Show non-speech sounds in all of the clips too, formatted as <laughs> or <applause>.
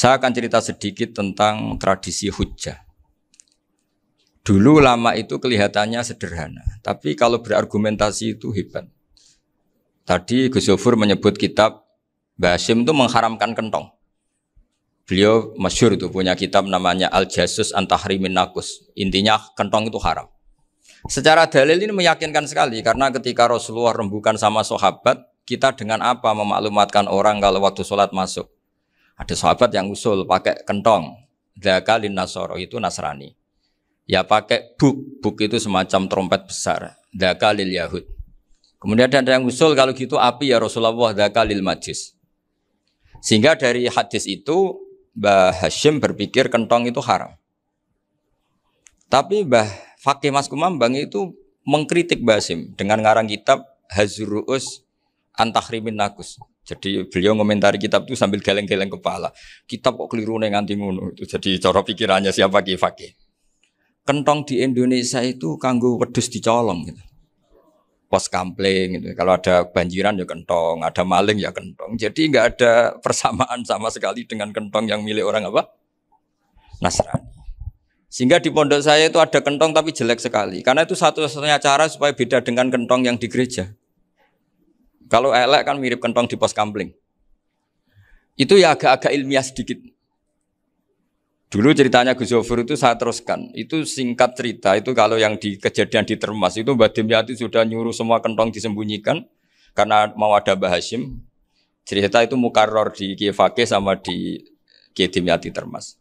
Saya akan cerita sedikit tentang tradisi hujjah. Dulu lama itu kelihatannya sederhana, tapi kalau berargumentasi itu hebat. Tadi Gus Yofur menyebut kitab Basim itu mengharamkan kentong. Beliau masyur itu punya kitab namanya Al-Jasus Antahrimin Nakus. Intinya kentong itu haram. Secara dalil ini meyakinkan sekali karena ketika Rasulullah rembukan sama sahabat, kita dengan apa memaklumatkan orang kalau waktu sholat masuk? Ada sahabat yang usul pakai kentong. Zaka Nasoro itu Nasrani. Ya pakai buk, buk itu semacam trompet besar. Zaka lil Yahud. Kemudian ada yang usul kalau gitu api ya Rasulullah Zaka lil Majis. Sehingga dari hadis itu Mbah Hashim berpikir kentong itu haram. Tapi Mbah Fakih Mas Kumambang itu mengkritik Hashim dengan ngarang kitab Hazruus antahrimin nakus. Jadi beliau komentari kitab itu sambil geleng-geleng kepala. Kitab kok keliru neng nganti ngono. Jadi cara pikirannya siapa Ki Fakih. Kentong di Indonesia itu kanggo wedus dicolong gitu. Pos kampling gitu. Kalau ada banjiran ya kentong, ada maling ya kentong. Jadi nggak ada persamaan sama sekali dengan kentong yang milik orang apa? Nasrani. Sehingga di pondok saya itu ada kentong tapi jelek sekali. Karena itu satu-satunya cara supaya beda dengan kentong yang di gereja. Kalau elek kan mirip kentong di pos kampling. Itu ya agak-agak ilmiah sedikit. Dulu ceritanya Gus Zofur itu saya teruskan. Itu singkat cerita, itu kalau yang di kejadian di Termas itu Mbak Dimyati sudah nyuruh semua kentong disembunyikan karena mau ada Mbak Hashim. Cerita itu mukaror di Kievake sama di Kiai Dimyati Termas.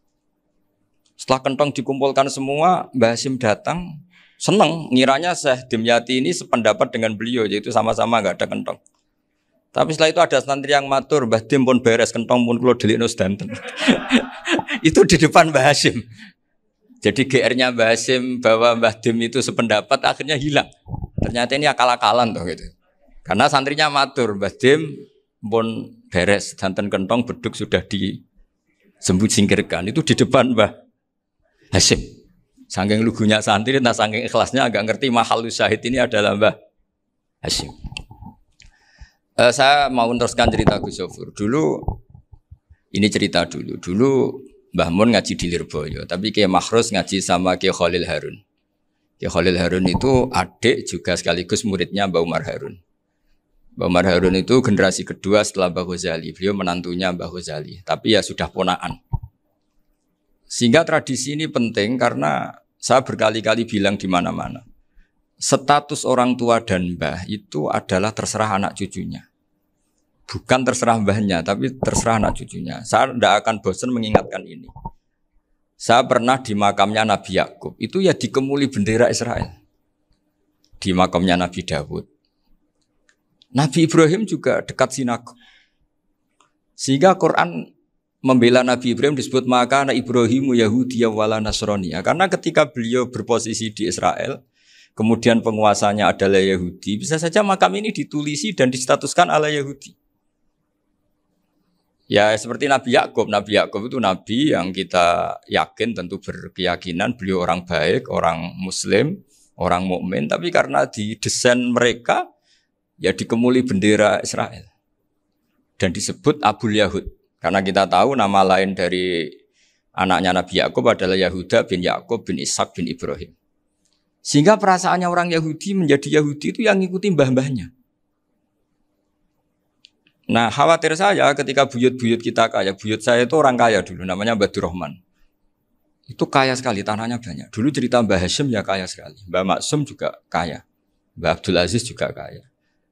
Setelah kentong dikumpulkan semua, Mbak Hashim datang, seneng. Ngiranya Syekh Dimyati ini sependapat dengan beliau, yaitu sama-sama nggak ada kentong. Tapi setelah itu ada santri yang matur, Mbah Dim pun beres, kentong pun kulo delikno sedanten. <laughs> itu di depan Mbah Hasim. Jadi GR-nya Mbah Hasim bahwa Mbah Dim itu sependapat akhirnya hilang. Ternyata ini akal-akalan toh gitu. Karena santrinya matur, Mbah Dim pun beres, sedanten kentong beduk sudah di sembuh singkirkan. Itu di depan Mbah Hasim. Sangking lugunya santri, nah sangking ikhlasnya agak ngerti mahal syahid ini adalah Mbah Hasim. Uh, saya mau meneruskan cerita Gus Sofur. Dulu ini cerita dulu. Dulu Mbah Mun ngaji di Lirboyo, tapi Kiai Mahrus ngaji sama Kiai Khalil Harun. Kiai Khalil Harun itu adik juga sekaligus muridnya Mbah Umar Harun. Mbah Umar Harun itu generasi kedua setelah Mbah Ghazali. Beliau menantunya Mbah Ghazali, tapi ya sudah ponaan. Sehingga tradisi ini penting karena saya berkali-kali bilang di mana-mana. Status orang tua dan mbah itu adalah terserah anak cucunya. Bukan terserah mbahnya, tapi terserah anak cucunya. Saya tidak akan bosan mengingatkan ini. Saya pernah di makamnya Nabi Yakub. Itu ya dikemuli bendera Israel. Di makamnya Nabi Dawud. Nabi Ibrahim juga dekat sinagog. Sehingga Quran membela Nabi Ibrahim disebut maka anak Ibrahimu Yahudi ya wala Nasrani. Ya, karena ketika beliau berposisi di Israel, kemudian penguasanya adalah Yahudi, bisa saja makam ini ditulisi dan distatuskan ala Yahudi. Ya seperti Nabi Yakub, Nabi Yakub itu nabi yang kita yakin tentu berkeyakinan beliau orang baik, orang muslim, orang mukmin, tapi karena didesain mereka ya dikemuli bendera Israel. Dan disebut Abu Yahud. Karena kita tahu nama lain dari anaknya Nabi Yakub adalah Yahuda bin Yakub bin Ishak bin Ibrahim. Sehingga perasaannya orang Yahudi menjadi Yahudi itu yang ngikuti mbah-mbahnya. Nah khawatir saya ketika buyut-buyut kita kaya, buyut saya itu orang kaya dulu namanya Mbak Rahman. Itu kaya sekali, tanahnya banyak. Dulu cerita Mbak Hashim ya kaya sekali, Mbak Maksum juga kaya, Mbak Abdul Aziz juga kaya.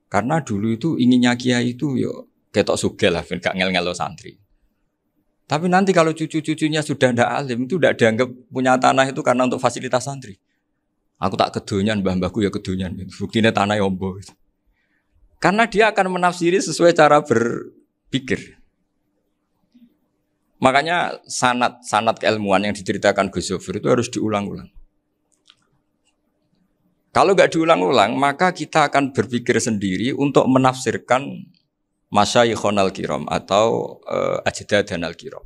Karena dulu itu inginnya kiai itu yo ketok suge lah, gak ngel-ngelo santri. Tapi nanti kalau cucu-cucunya sudah ndak alim itu ndak dianggap punya tanah itu karena untuk fasilitas santri. Aku tak kedonyan mbah-mbahku ya kedonyan. Buktinya tanah ya ombo. Gitu. Karena dia akan menafsiri sesuai cara berpikir. Makanya sanat sanat keilmuan yang diceritakan Gus Yofir itu harus diulang-ulang. Kalau nggak diulang-ulang, maka kita akan berpikir sendiri untuk menafsirkan masa ikhonal kiram atau uh, eh, e, ajda kiram.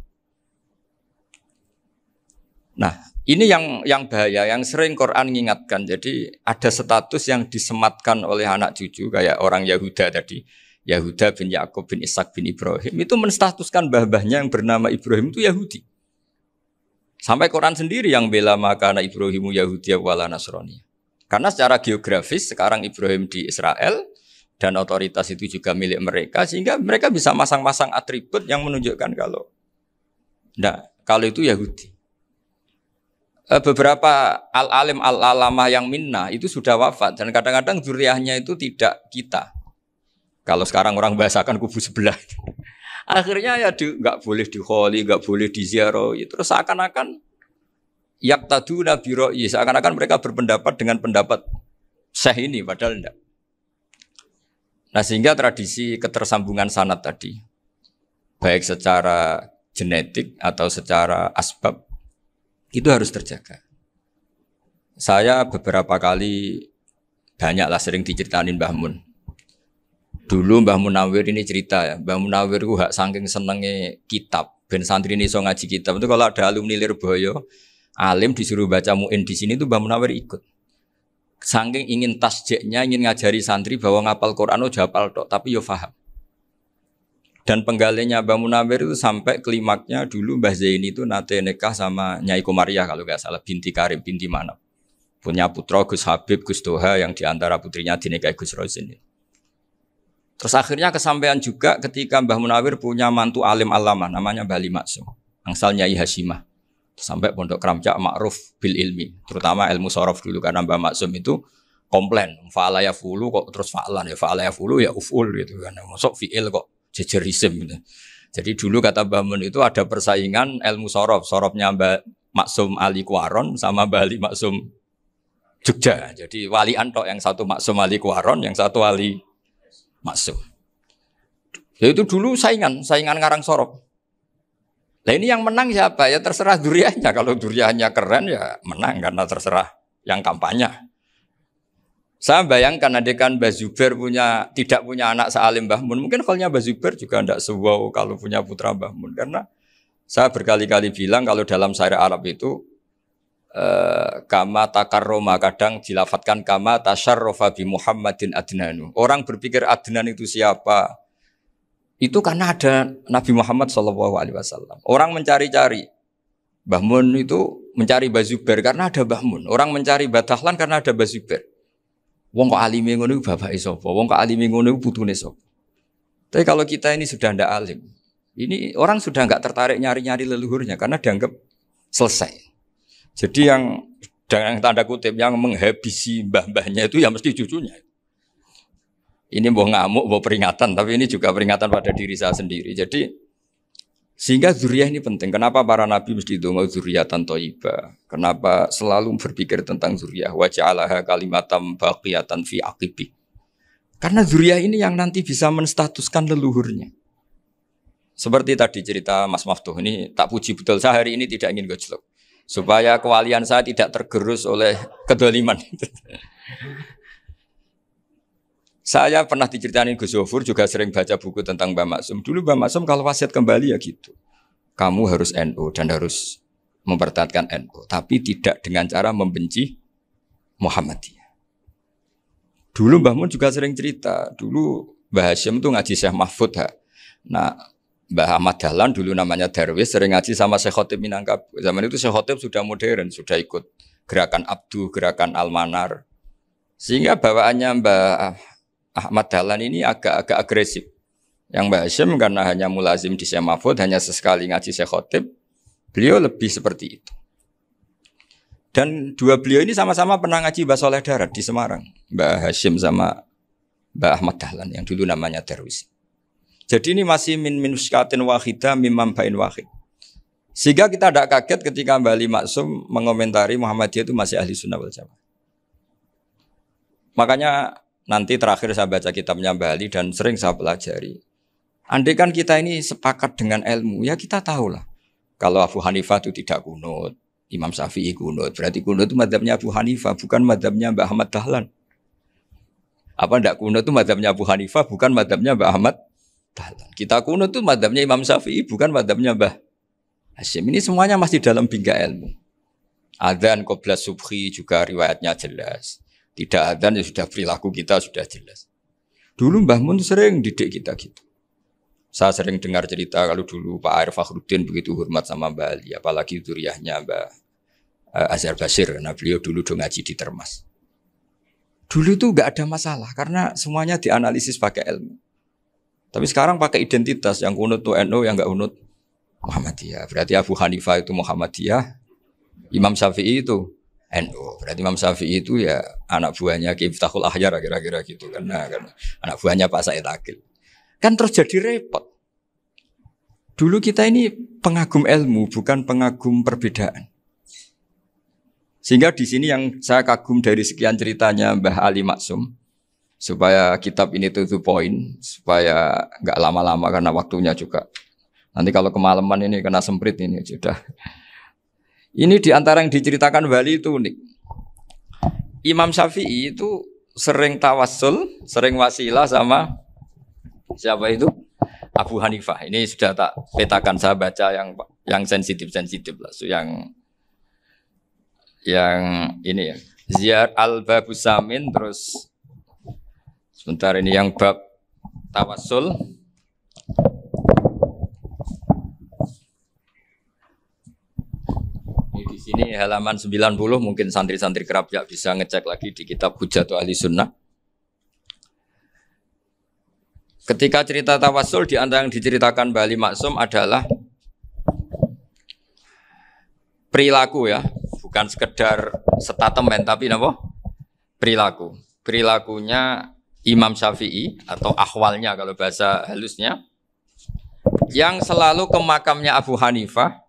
Nah, ini yang yang bahaya, yang sering Quran mengingatkan. Jadi ada status yang disematkan oleh anak cucu kayak orang Yahuda tadi. Yahuda bin Yakub bin Ishak bin Ibrahim itu menstatuskan bah yang bernama Ibrahim itu Yahudi. Sampai Quran sendiri yang bela maka anak Ibrahimu Yahudi wala Nasrani. Karena secara geografis sekarang Ibrahim di Israel dan otoritas itu juga milik mereka sehingga mereka bisa masang-masang atribut yang menunjukkan kalau nah, kalau itu Yahudi. Eh, beberapa al-alim al-alamah yang minna itu sudah wafat dan kadang-kadang zuriahnya itu tidak kita. Kalau sekarang orang bahasakan kubu sebelah. <laughs> Akhirnya ya di, nggak boleh diholi, gak boleh diziarahi. Terus seakan-akan yak tadu nabi ro'i. Seakan-akan mereka berpendapat dengan pendapat seh ini, padahal enggak. Nah sehingga tradisi ketersambungan sanat tadi, baik secara genetik atau secara asbab, itu harus terjaga. Saya beberapa kali banyaklah sering diceritain Mbah Mun. Dulu Mbah Munawir ini cerita ya, Mbah Munawir ku hak saking senenge kitab, ben santri ini so ngaji kitab. Itu kalau ada alumni Lirboyo, alim disuruh baca muin di sini tuh Mbah Munawir ikut. Saking ingin tasjeknya, ingin ngajari santri bahwa ngapal Quran oh jahapal tok, tapi yo faham. Dan penggalinya Mbah Munawir itu sampai klimaknya dulu Mbah Zaini itu nate nikah sama Nyai Komariah kalau nggak salah binti Karim, binti mana. Punya putra Gus Habib, Gus Doha yang diantara putrinya dinikahi Gus Rozin. Terus akhirnya kesampaian juga ketika Mbah Munawir punya mantu alim alama namanya Mbah Limaksum. Angsal Nyai Hasimah. Sampai Pondok Kramcak makruf bil ilmi. Terutama ilmu sorof dulu karena Mbah Maksum itu komplain. Fa'ala ya fulu kok terus fa'lan ya fa'ala ya fulu ya uful gitu kan. Masuk fi'il kok jejerisim gitu. Jadi dulu kata Bamun itu ada persaingan ilmu sorof, sorofnya Mbak Maksum Ali Kuaron sama Mbak Ali Maksum Jogja. Jadi wali antok yang satu Maksum Ali Kuaron, yang satu Ali Maksum. Ya itu dulu saingan, saingan ngarang sorof. Nah ini yang menang siapa? Ya terserah duriannya. Kalau duriannya keren ya menang karena terserah yang kampanye. Saya bayangkan adekan Mbah Bazuber punya tidak punya anak sealim Mbah Mun, mungkin halnya Mbah Zuber juga tidak sewau kalau punya putra Mbah Mun karena saya berkali-kali bilang kalau dalam syair Arab itu eh, kama takarroma kadang dilafatkan kama tasharrofa bi Muhammadin adnanu. Orang berpikir adnan itu siapa? Itu karena ada Nabi Muhammad Shallallahu alaihi wasallam. Orang mencari-cari Mbah Mun itu mencari Mbah karena ada Mbah Mun. Orang mencari Batahlan karena ada Mbah Wong kok alime ngono iku bapake sapa? Wong kok alime ngono iku putune sapa? Tapi kalau kita ini sudah ndak alim, ini orang sudah nggak tertarik nyari-nyari leluhurnya karena dianggap selesai. Jadi yang dengan tanda kutip yang menghabisi mbah-mbahnya itu ya mesti cucunya. Ini mau ngamuk, mau peringatan, tapi ini juga peringatan pada diri saya sendiri. Jadi sehingga zuriyah ini penting. Kenapa para nabi mesti zuriyah tanto iba? Kenapa selalu berpikir tentang zuriyah? Wajah Allah kalimatam baqiyatan fi akibi. Karena zuriyah ini yang nanti bisa menstatuskan leluhurnya. Seperti tadi cerita Mas Maftuh ini tak puji betul saya hari ini tidak ingin gojlok supaya kewalian saya tidak tergerus oleh kedoliman. <laughs> Saya pernah diceritain Gus Zofur juga sering baca buku tentang Mbak Maksum. Dulu Mbak Maksum kalau wasiat kembali ya gitu. Kamu harus NU dan harus mempertahankan NU, tapi tidak dengan cara membenci Muhammadiyah. Dulu Mbak Mun juga sering cerita, dulu Mbak Hashim tuh ngaji Syekh Mahfud ha. Nah, Mbah Ahmad Dahlan dulu namanya Darwis sering ngaji sama Syekh Khotib Minangkab. Zaman itu Syekh Khotib sudah modern, sudah ikut gerakan Abdu, gerakan Almanar. Sehingga bawaannya Mbah Ahmad Dahlan ini agak-agak agresif. Yang Mbak Hashim karena hanya mulazim di Syekh Mahfud, hanya sesekali ngaji Syekh Khotib, beliau lebih seperti itu. Dan dua beliau ini sama-sama pernah ngaji Mbak Soleh Darat di Semarang. Mbak Hashim sama Mbak Ahmad Dahlan yang dulu namanya Darwis. Jadi ini masih min min muskatin wahida mimam bain wahid. Sehingga kita tidak kaget ketika Mbak Ali Maksum mengomentari Muhammadiyah itu masih ahli sunnah wal jamaah. Makanya Nanti terakhir saya baca kitabnya Bali dan sering saya pelajari. Andai kan kita ini sepakat dengan ilmu, ya kita tahulah. Kalau Abu Hanifah itu tidak kunut, Imam Syafi'i kunut. Berarti kunut itu madhabnya Abu Hanifah, bukan madhabnya Mbak Ahmad Dahlan. Apa tidak kunut itu madhabnya Abu Hanifah, bukan madhabnya Mbak Ahmad Dahlan. Kita kunut itu madhabnya Imam Syafi'i, bukan madhabnya Mbah Hasim. Ini semuanya masih dalam bingkai ilmu. Adhan Qoblas subhi juga riwayatnya jelas. Tidak adzan ya sudah perilaku kita sudah jelas. Dulu Mbah Mun sering didik kita gitu. Saya sering dengar cerita kalau dulu Pak Arif Fakhruddin begitu hormat sama Mbak Ali, apalagi duriahnya Mbah eh, Azhar Basir. Nah beliau dulu do ngaji di Termas. Dulu itu nggak ada masalah karena semuanya dianalisis pakai ilmu. Tapi sekarang pakai identitas yang kunut tuh NU, yang nggak kunut Muhammadiyah. Berarti Abu Hanifah itu Muhammadiyah, Imam Syafi'i itu NU. Oh, berarti Imam Syafi'i itu ya anak buahnya Kiftahul Ahyar kira-kira gitu karena, karena anak buahnya Pak Said Akil. Kan terus jadi repot. Dulu kita ini pengagum ilmu bukan pengagum perbedaan. Sehingga di sini yang saya kagum dari sekian ceritanya Mbah Ali Maksum supaya kitab ini tuh poin supaya nggak lama-lama karena waktunya juga. Nanti kalau kemalaman ini kena semprit ini sudah ini diantara yang diceritakan Bali itu unik. Imam Syafi'i itu sering tawasul, sering wasilah sama siapa itu? Abu Hanifah. Ini sudah tak petakan saya baca yang yang sensitif-sensitif lah, so, yang yang ini ya. Ziar al babusamin terus sebentar ini yang bab tawasul Ini di sini halaman 90 mungkin santri-santri kerap ya bisa ngecek lagi di kitab Hujatul Ahli Sunnah. Ketika cerita tawasul di antara yang diceritakan Bali Maksum adalah perilaku ya, bukan sekedar statement tapi apa? perilaku. Perilakunya Imam Syafi'i atau ahwalnya kalau bahasa halusnya yang selalu ke makamnya Abu Hanifah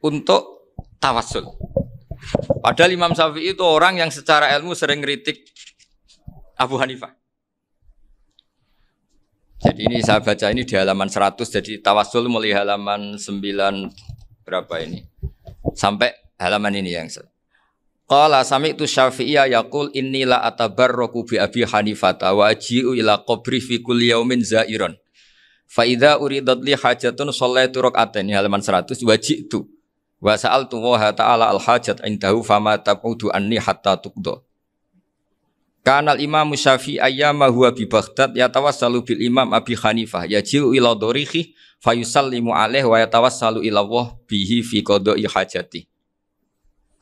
untuk tawasul. Padahal Imam Syafi'i itu orang yang secara ilmu sering kritik Abu Hanifah. Jadi ini saya baca ini di halaman 100 jadi tawasul mulai halaman 9 berapa ini sampai halaman ini yang saya. Qala sami'tu Syafi'iyya yaqul inni la atabarraku bi Abi Hanifata wa ila qabri fi kulli yaumin za'iran. Fa idza uridat li hajatun shallaitu Ini halaman 100 wajib ji'tu Wa sa'altu wa ta'ala al-hajat indahu fama tab'udu anni hatta tuqdo. Kanal Imam Syafi'i ayyama huwa bi Baghdad yatawassalu bil Imam Abi Hanifah yaji'u ila dorihi fayusallimu alaih wa yatawassalu ila Allah bihi fi qada'i hajati.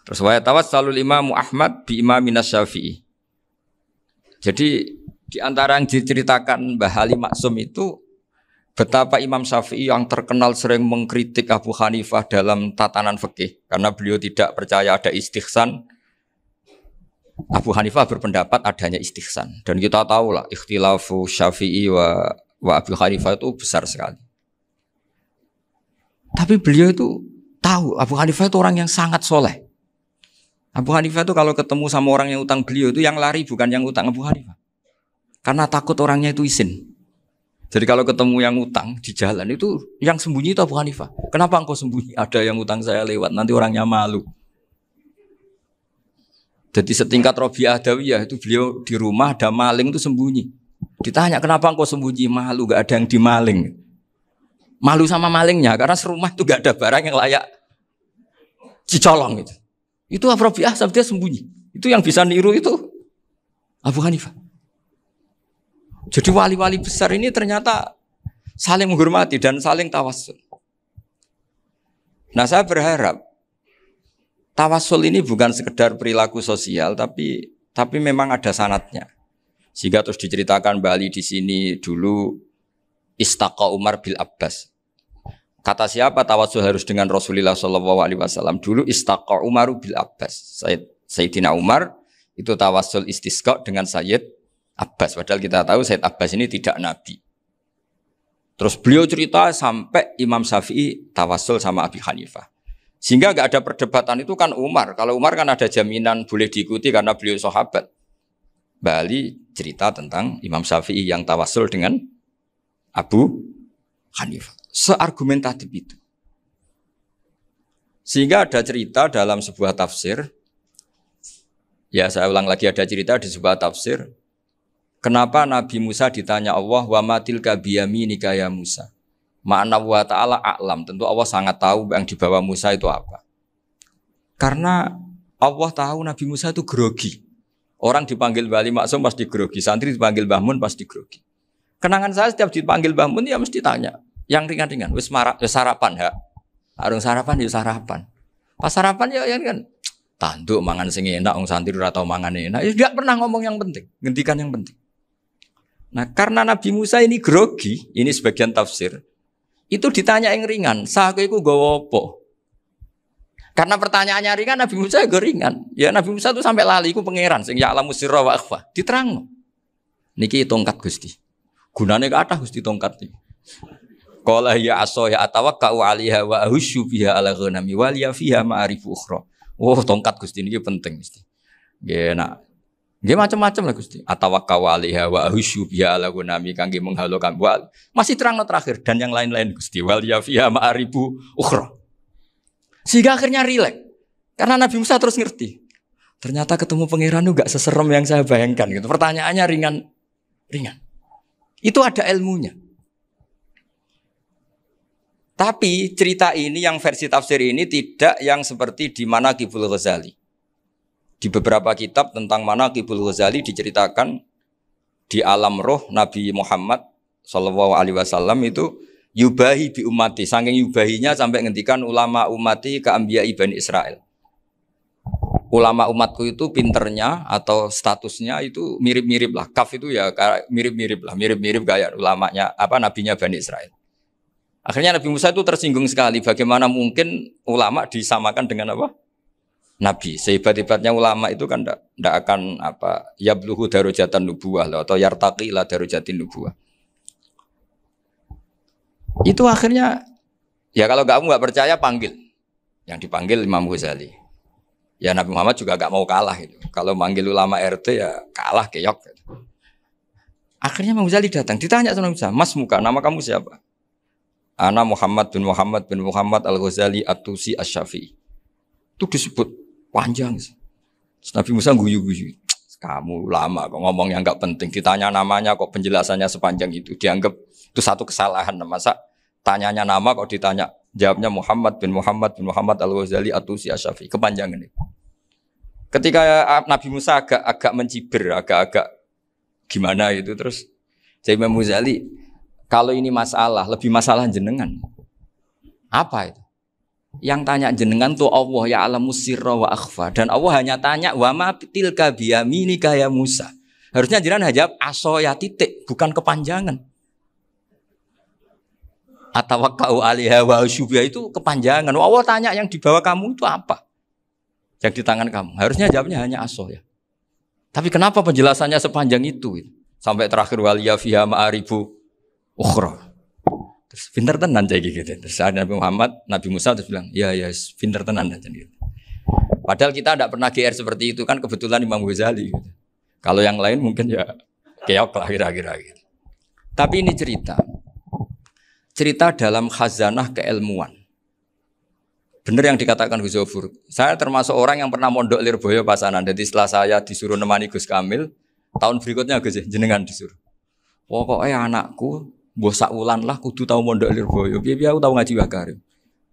Terus wa yatawassalu Imamu Ahmad bi Imamina Syafi'i. Jadi di antara yang diceritakan Mbah Ali Maksum itu Betapa Imam Syafi'i yang terkenal sering mengkritik Abu Hanifah dalam tatanan fikih karena beliau tidak percaya ada istihsan. Abu Hanifah berpendapat adanya istihsan dan kita tahu lah ikhtilafu Syafi'i wa, wa Abu Hanifah itu besar sekali. Tapi beliau itu tahu Abu Hanifah itu orang yang sangat soleh. Abu Hanifah itu kalau ketemu sama orang yang utang beliau itu yang lari bukan yang utang Abu Hanifah. Karena takut orangnya itu izin. Jadi kalau ketemu yang utang di jalan itu yang sembunyi itu Abu Hanifah. Kenapa engkau sembunyi? Ada yang utang saya lewat, nanti orangnya malu. Jadi setingkat Robiah Adawiyah itu beliau di rumah ada maling itu sembunyi. Ditanya kenapa engkau sembunyi? Malu, gak ada yang dimaling. Malu sama malingnya karena serumah itu gak ada barang yang layak dicolong itu. Itu Abu Robiah dia sembunyi. Itu yang bisa niru itu Abu Hanifah. Jadi wali-wali besar ini ternyata saling menghormati dan saling tawasul. Nah saya berharap tawasul ini bukan sekedar perilaku sosial tapi tapi memang ada sanatnya. Sehingga terus diceritakan Bali di sini dulu Istaka Umar bil Abbas. Kata siapa tawasul harus dengan Rasulullah Shallallahu Alaihi Wasallam dulu Istaka Umar bil Abbas. Sayyidina Umar itu tawasul istisqa dengan Sayyid Abbas. Padahal kita tahu Said Abbas ini tidak nabi. Terus beliau cerita sampai Imam Syafi'i tawasul sama Abi Hanifah. Sehingga nggak ada perdebatan itu kan Umar. Kalau Umar kan ada jaminan boleh diikuti karena beliau sahabat. Bali cerita tentang Imam Syafi'i yang tawasul dengan Abu Hanifah. Seargumentatif itu. Sehingga ada cerita dalam sebuah tafsir. Ya saya ulang lagi ada cerita di sebuah tafsir Kenapa Nabi Musa ditanya Allah wa matil kabiyami nikaya Musa? Makna wa ta'ala a'lam. Tentu Allah sangat tahu yang dibawa Musa itu apa. Karena Allah tahu Nabi Musa itu grogi. Orang dipanggil Bali Maksum pasti grogi. Santri dipanggil Mbah pasti grogi. Kenangan saya setiap dipanggil Mbah Mun ya mesti tanya. Yang ringan-ringan. Wis, ya sarapan ya? Arung sarapan ya sarapan. Pas sarapan ya ya kan tanduk mangan sing enak wong santri udah tau mangan enak. Ya enggak pernah ngomong yang penting, ngendikan yang penting. Nah karena Nabi Musa ini grogi, ini sebagian tafsir, itu ditanya yang ringan, sahku itu gawa Karena pertanyaannya ringan, Nabi Musa ya ringan. Ya Nabi Musa itu sampai lali, itu pangeran, sehingga alamu musirra wa akhfa. Diterang. Niki tongkat gusti. Gunanya gak atas gusti tongkat ini. Kala ya aso ya atawakka'u alihah wa ahusyu biha ala ghanami wa fiha ma'arifu ukhra. Wah, oh, wow, tongkat gusti ini penting gusti. Ya dia macam-macam lah Gusti. atau alaiha wa ahusyu biha ala gunami kangi menghalukan buat masih terang terakhir dan yang lain-lain Gusti. Wal ya fiha ma'aribu ukhra. Sehingga akhirnya rilek Karena Nabi Musa terus ngerti. Ternyata ketemu pangeran juga seserem yang saya bayangkan gitu. Pertanyaannya ringan ringan. Itu ada ilmunya. Tapi cerita ini yang versi tafsir ini tidak yang seperti di mana Kibul Ghazali. Di beberapa kitab tentang mana Kibul Ghazali diceritakan di alam roh Nabi Muhammad Sallallahu Alaihi Wasallam itu yubahi bi umati, saking yubahinya sampai ngentikan ulama umati ke ambia ibn Israel. Ulama umatku itu pinternya atau statusnya itu mirip-mirip lah. Kaf itu ya mirip-mirip lah, mirip-mirip kayak ulamanya apa nabinya Bani Israel. Akhirnya Nabi Musa itu tersinggung sekali bagaimana mungkin ulama disamakan dengan apa? Nabi. Sehebat-hebatnya ulama itu kan tidak akan apa ya bluhu darujatan nubuah loh, atau yartaki lah darujatin nubuah. Itu akhirnya ya kalau kamu nggak percaya panggil. Yang dipanggil Imam Ghazali. Ya Nabi Muhammad juga nggak mau kalah itu Kalau manggil ulama RT ya kalah keyok. Gitu. Akhirnya Imam Ghazali datang, ditanya sama Nabi Mas muka, nama kamu siapa? Ana Muhammad bin Muhammad bin Muhammad Al Ghazali Atusi Asyafi. Itu disebut Panjang. sih. Nabi Musa guyu-guyu. Kamu lama kok ngomong yang nggak penting. Ditanya namanya kok penjelasannya sepanjang itu dianggap itu satu kesalahan. Nah, masa tanyanya nama kok ditanya jawabnya Muhammad bin Muhammad bin Muhammad Al Ghazali atau si Asyafi kepanjangan itu. Ketika Nabi Musa agak agak mencibir, agak-agak gimana itu terus jadi Muzali, kalau ini masalah lebih masalah jenengan apa itu? Yang tanya jenengan tuh Allah ya alamu sirra wa akhfa dan Allah hanya tanya wa ma tilka biyamini kaya Musa. Harusnya jenengan hanya jawab ya titik bukan kepanjangan. Atawakau alihah wa syubya itu kepanjangan. Allah tanya yang dibawa kamu itu apa? Yang di tangan kamu. Harusnya jawabnya hanya aso ya Tapi kenapa penjelasannya sepanjang itu? Sampai terakhir waliyah fiha ma'aribu ukhra. Terus pinter tenan cek gitu. Terus ada Nabi Muhammad, Nabi Musa terus bilang, ya ya pinter tenan aja gitu. Padahal kita tidak pernah GR seperti itu kan kebetulan Imam Ghazali. Gitu. Kalau yang lain mungkin ya keok lah kira-kira gitu. Tapi ini cerita. Cerita dalam khazanah keilmuan. Bener yang dikatakan Gus Zofur. Saya termasuk orang yang pernah mondok Lirboyo pasanan. Jadi setelah saya disuruh nemani Gus Kamil, tahun berikutnya Gus jenengan disuruh. Pokoknya eh anakku Buah sakulan lah kudu tahu mondok Lirboyo. Biar biar aku tahu ngaji bakar.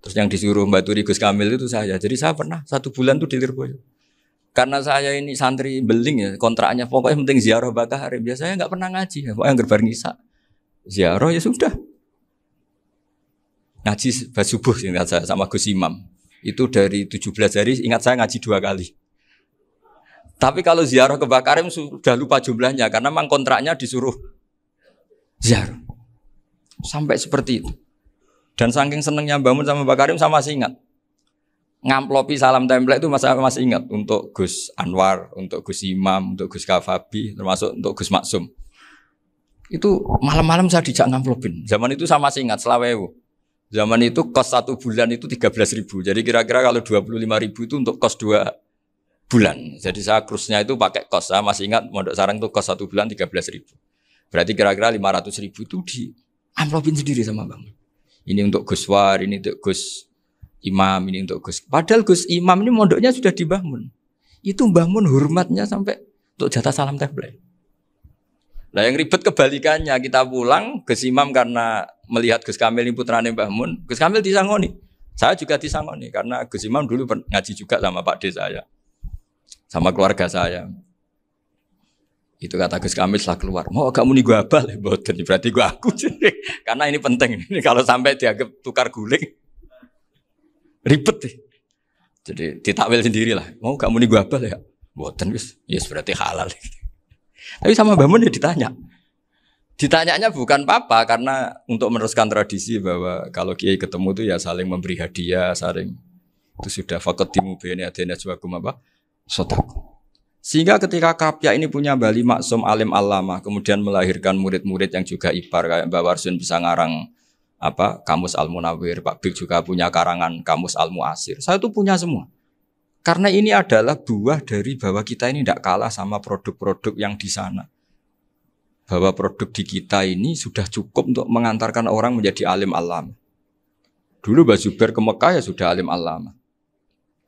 Terus yang disuruh Mbak Turi Gus Kamil itu saya. Jadi saya pernah satu bulan tuh di Lirboyo. Karena saya ini santri beling ya, kontraknya pokoknya penting ziarah Bakarim. Biasanya nggak pernah ngaji, ya. pokoknya gerbar ngisa. Ziarah ya sudah. Ngaji pas subuh ingat saya sama Gus Imam. Itu dari 17 hari ingat saya ngaji dua kali. Tapi kalau ziarah ke Bakarim sudah lupa jumlahnya karena memang kontraknya disuruh ziarah. Sampai seperti itu. Dan saking senengnya bangun sama Mbak Karim sama masih ingat. Ngamplopi salam template itu masih, masih ingat untuk Gus Anwar, untuk Gus Imam, untuk Gus Kafabi, termasuk untuk Gus Maksum. Itu malam-malam saya dijak ngamplopin. Zaman itu sama masih ingat, selawewu. Zaman itu kos satu bulan itu tiga belas ribu. Jadi kira-kira kalau dua puluh lima ribu itu untuk kos dua bulan. Jadi saya krusnya itu pakai kos. Saya masih ingat Mondok Sarang itu kos satu bulan tiga belas ribu. Berarti kira-kira lima ratus ribu itu di amplopin sendiri sama bang. Ini untuk Gus War, ini untuk Gus Imam, ini untuk Gus. Padahal Gus Imam ini mondoknya sudah dibangun. Itu bangun hormatnya sampai untuk jatah salam tablet. Nah yang ribet kebalikannya kita pulang ke Simam karena melihat Gus Kamil ini putrane Mbah Mun. Gus Kamil disangoni. Saya juga disangoni karena Gus Imam dulu ngaji juga sama Pak D saya. Sama keluarga saya. Itu kata Gus Kamil setelah keluar. Mau oh, kamu nih gua gue abal, ya, boten. Berarti gue aku. jadi <laughs> Karena ini penting. Ini kalau sampai dianggap tukar guling, ribet deh. Jadi ditakwil sendiri lah. Mau oh, kamu nih gue abal ya? Boten ya, wis. Yes berarti halal. <laughs> Tapi sama bangun ya ditanya. Ditanyanya bukan papa karena untuk meneruskan tradisi bahwa kalau kiai ketemu tuh ya saling memberi hadiah, saling itu sudah fakat timu bini adanya juga apa? Sotaku. Sehingga ketika Kapya ini punya Bali Maksum Alim Alama, kemudian melahirkan murid-murid yang juga ipar kayak Mbak Warsun bisa ngarang apa Kamus Al Munawir, Pak Bik juga punya karangan Kamus Al Muasir. Saya tuh punya semua. Karena ini adalah buah dari bahwa kita ini tidak kalah sama produk-produk yang di sana. Bahwa produk di kita ini sudah cukup untuk mengantarkan orang menjadi alim alam Dulu Mbak Zubair ke Mekah ya sudah alim alama.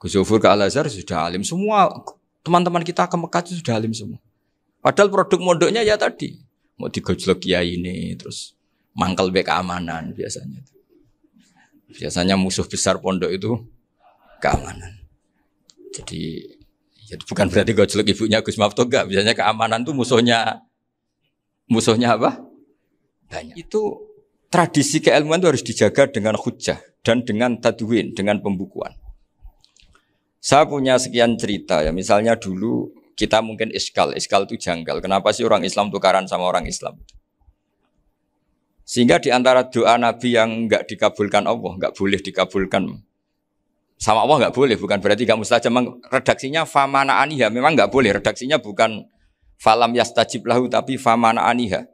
Gus ke Al-Azhar sudah alim. Semua teman-teman kita ke Mekah itu sudah alim semua. Padahal produk mondoknya ya tadi mau digojlok kiai ini terus mangkal be keamanan biasanya. Biasanya musuh besar pondok itu keamanan. Jadi ya bukan berarti gojlok ibunya Gus Mafto enggak, biasanya keamanan tuh musuhnya musuhnya apa? Banyak. Itu tradisi keilmuan itu harus dijaga dengan hujah dan dengan tadwin, dengan pembukuan. Saya punya sekian cerita ya, misalnya dulu kita mungkin iskal, iskal itu janggal. Kenapa sih orang Islam tukaran sama orang Islam? Sehingga di antara doa Nabi yang nggak dikabulkan Allah, nggak boleh dikabulkan sama Allah nggak boleh, bukan berarti nggak mustajab. Redaksinya famana aniha, ya. memang nggak boleh. Redaksinya bukan falam yastajib lahu, tapi famana aniha.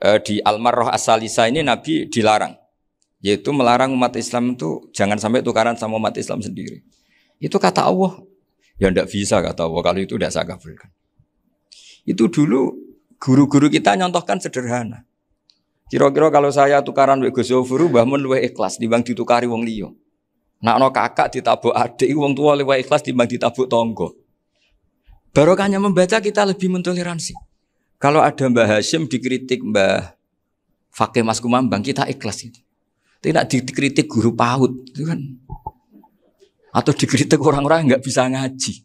Ya. E, di almarroh asalisa ini Nabi dilarang, yaitu melarang umat Islam itu jangan sampai tukaran sama umat Islam sendiri. Itu kata Allah. Ya tidak bisa kata Allah kalau itu tidak saya kabulkan. Itu dulu guru-guru kita nyontohkan sederhana. Kira-kira kalau saya tukaran wek Gus Yofuru, mbah mun luwih ikhlas dibanding ditukari wong liya. Nak no kakak ditabuk adik wong tua lewe ikhlas dibanding ditabuk tonggo. Barokahnya membaca kita lebih mentoleransi. Kalau ada Mbah Hashim dikritik Mbah Fakih Mas Kumambang kita ikhlas itu. Tidak dikritik guru paut, itu kan atau dikritik orang-orang nggak bisa ngaji.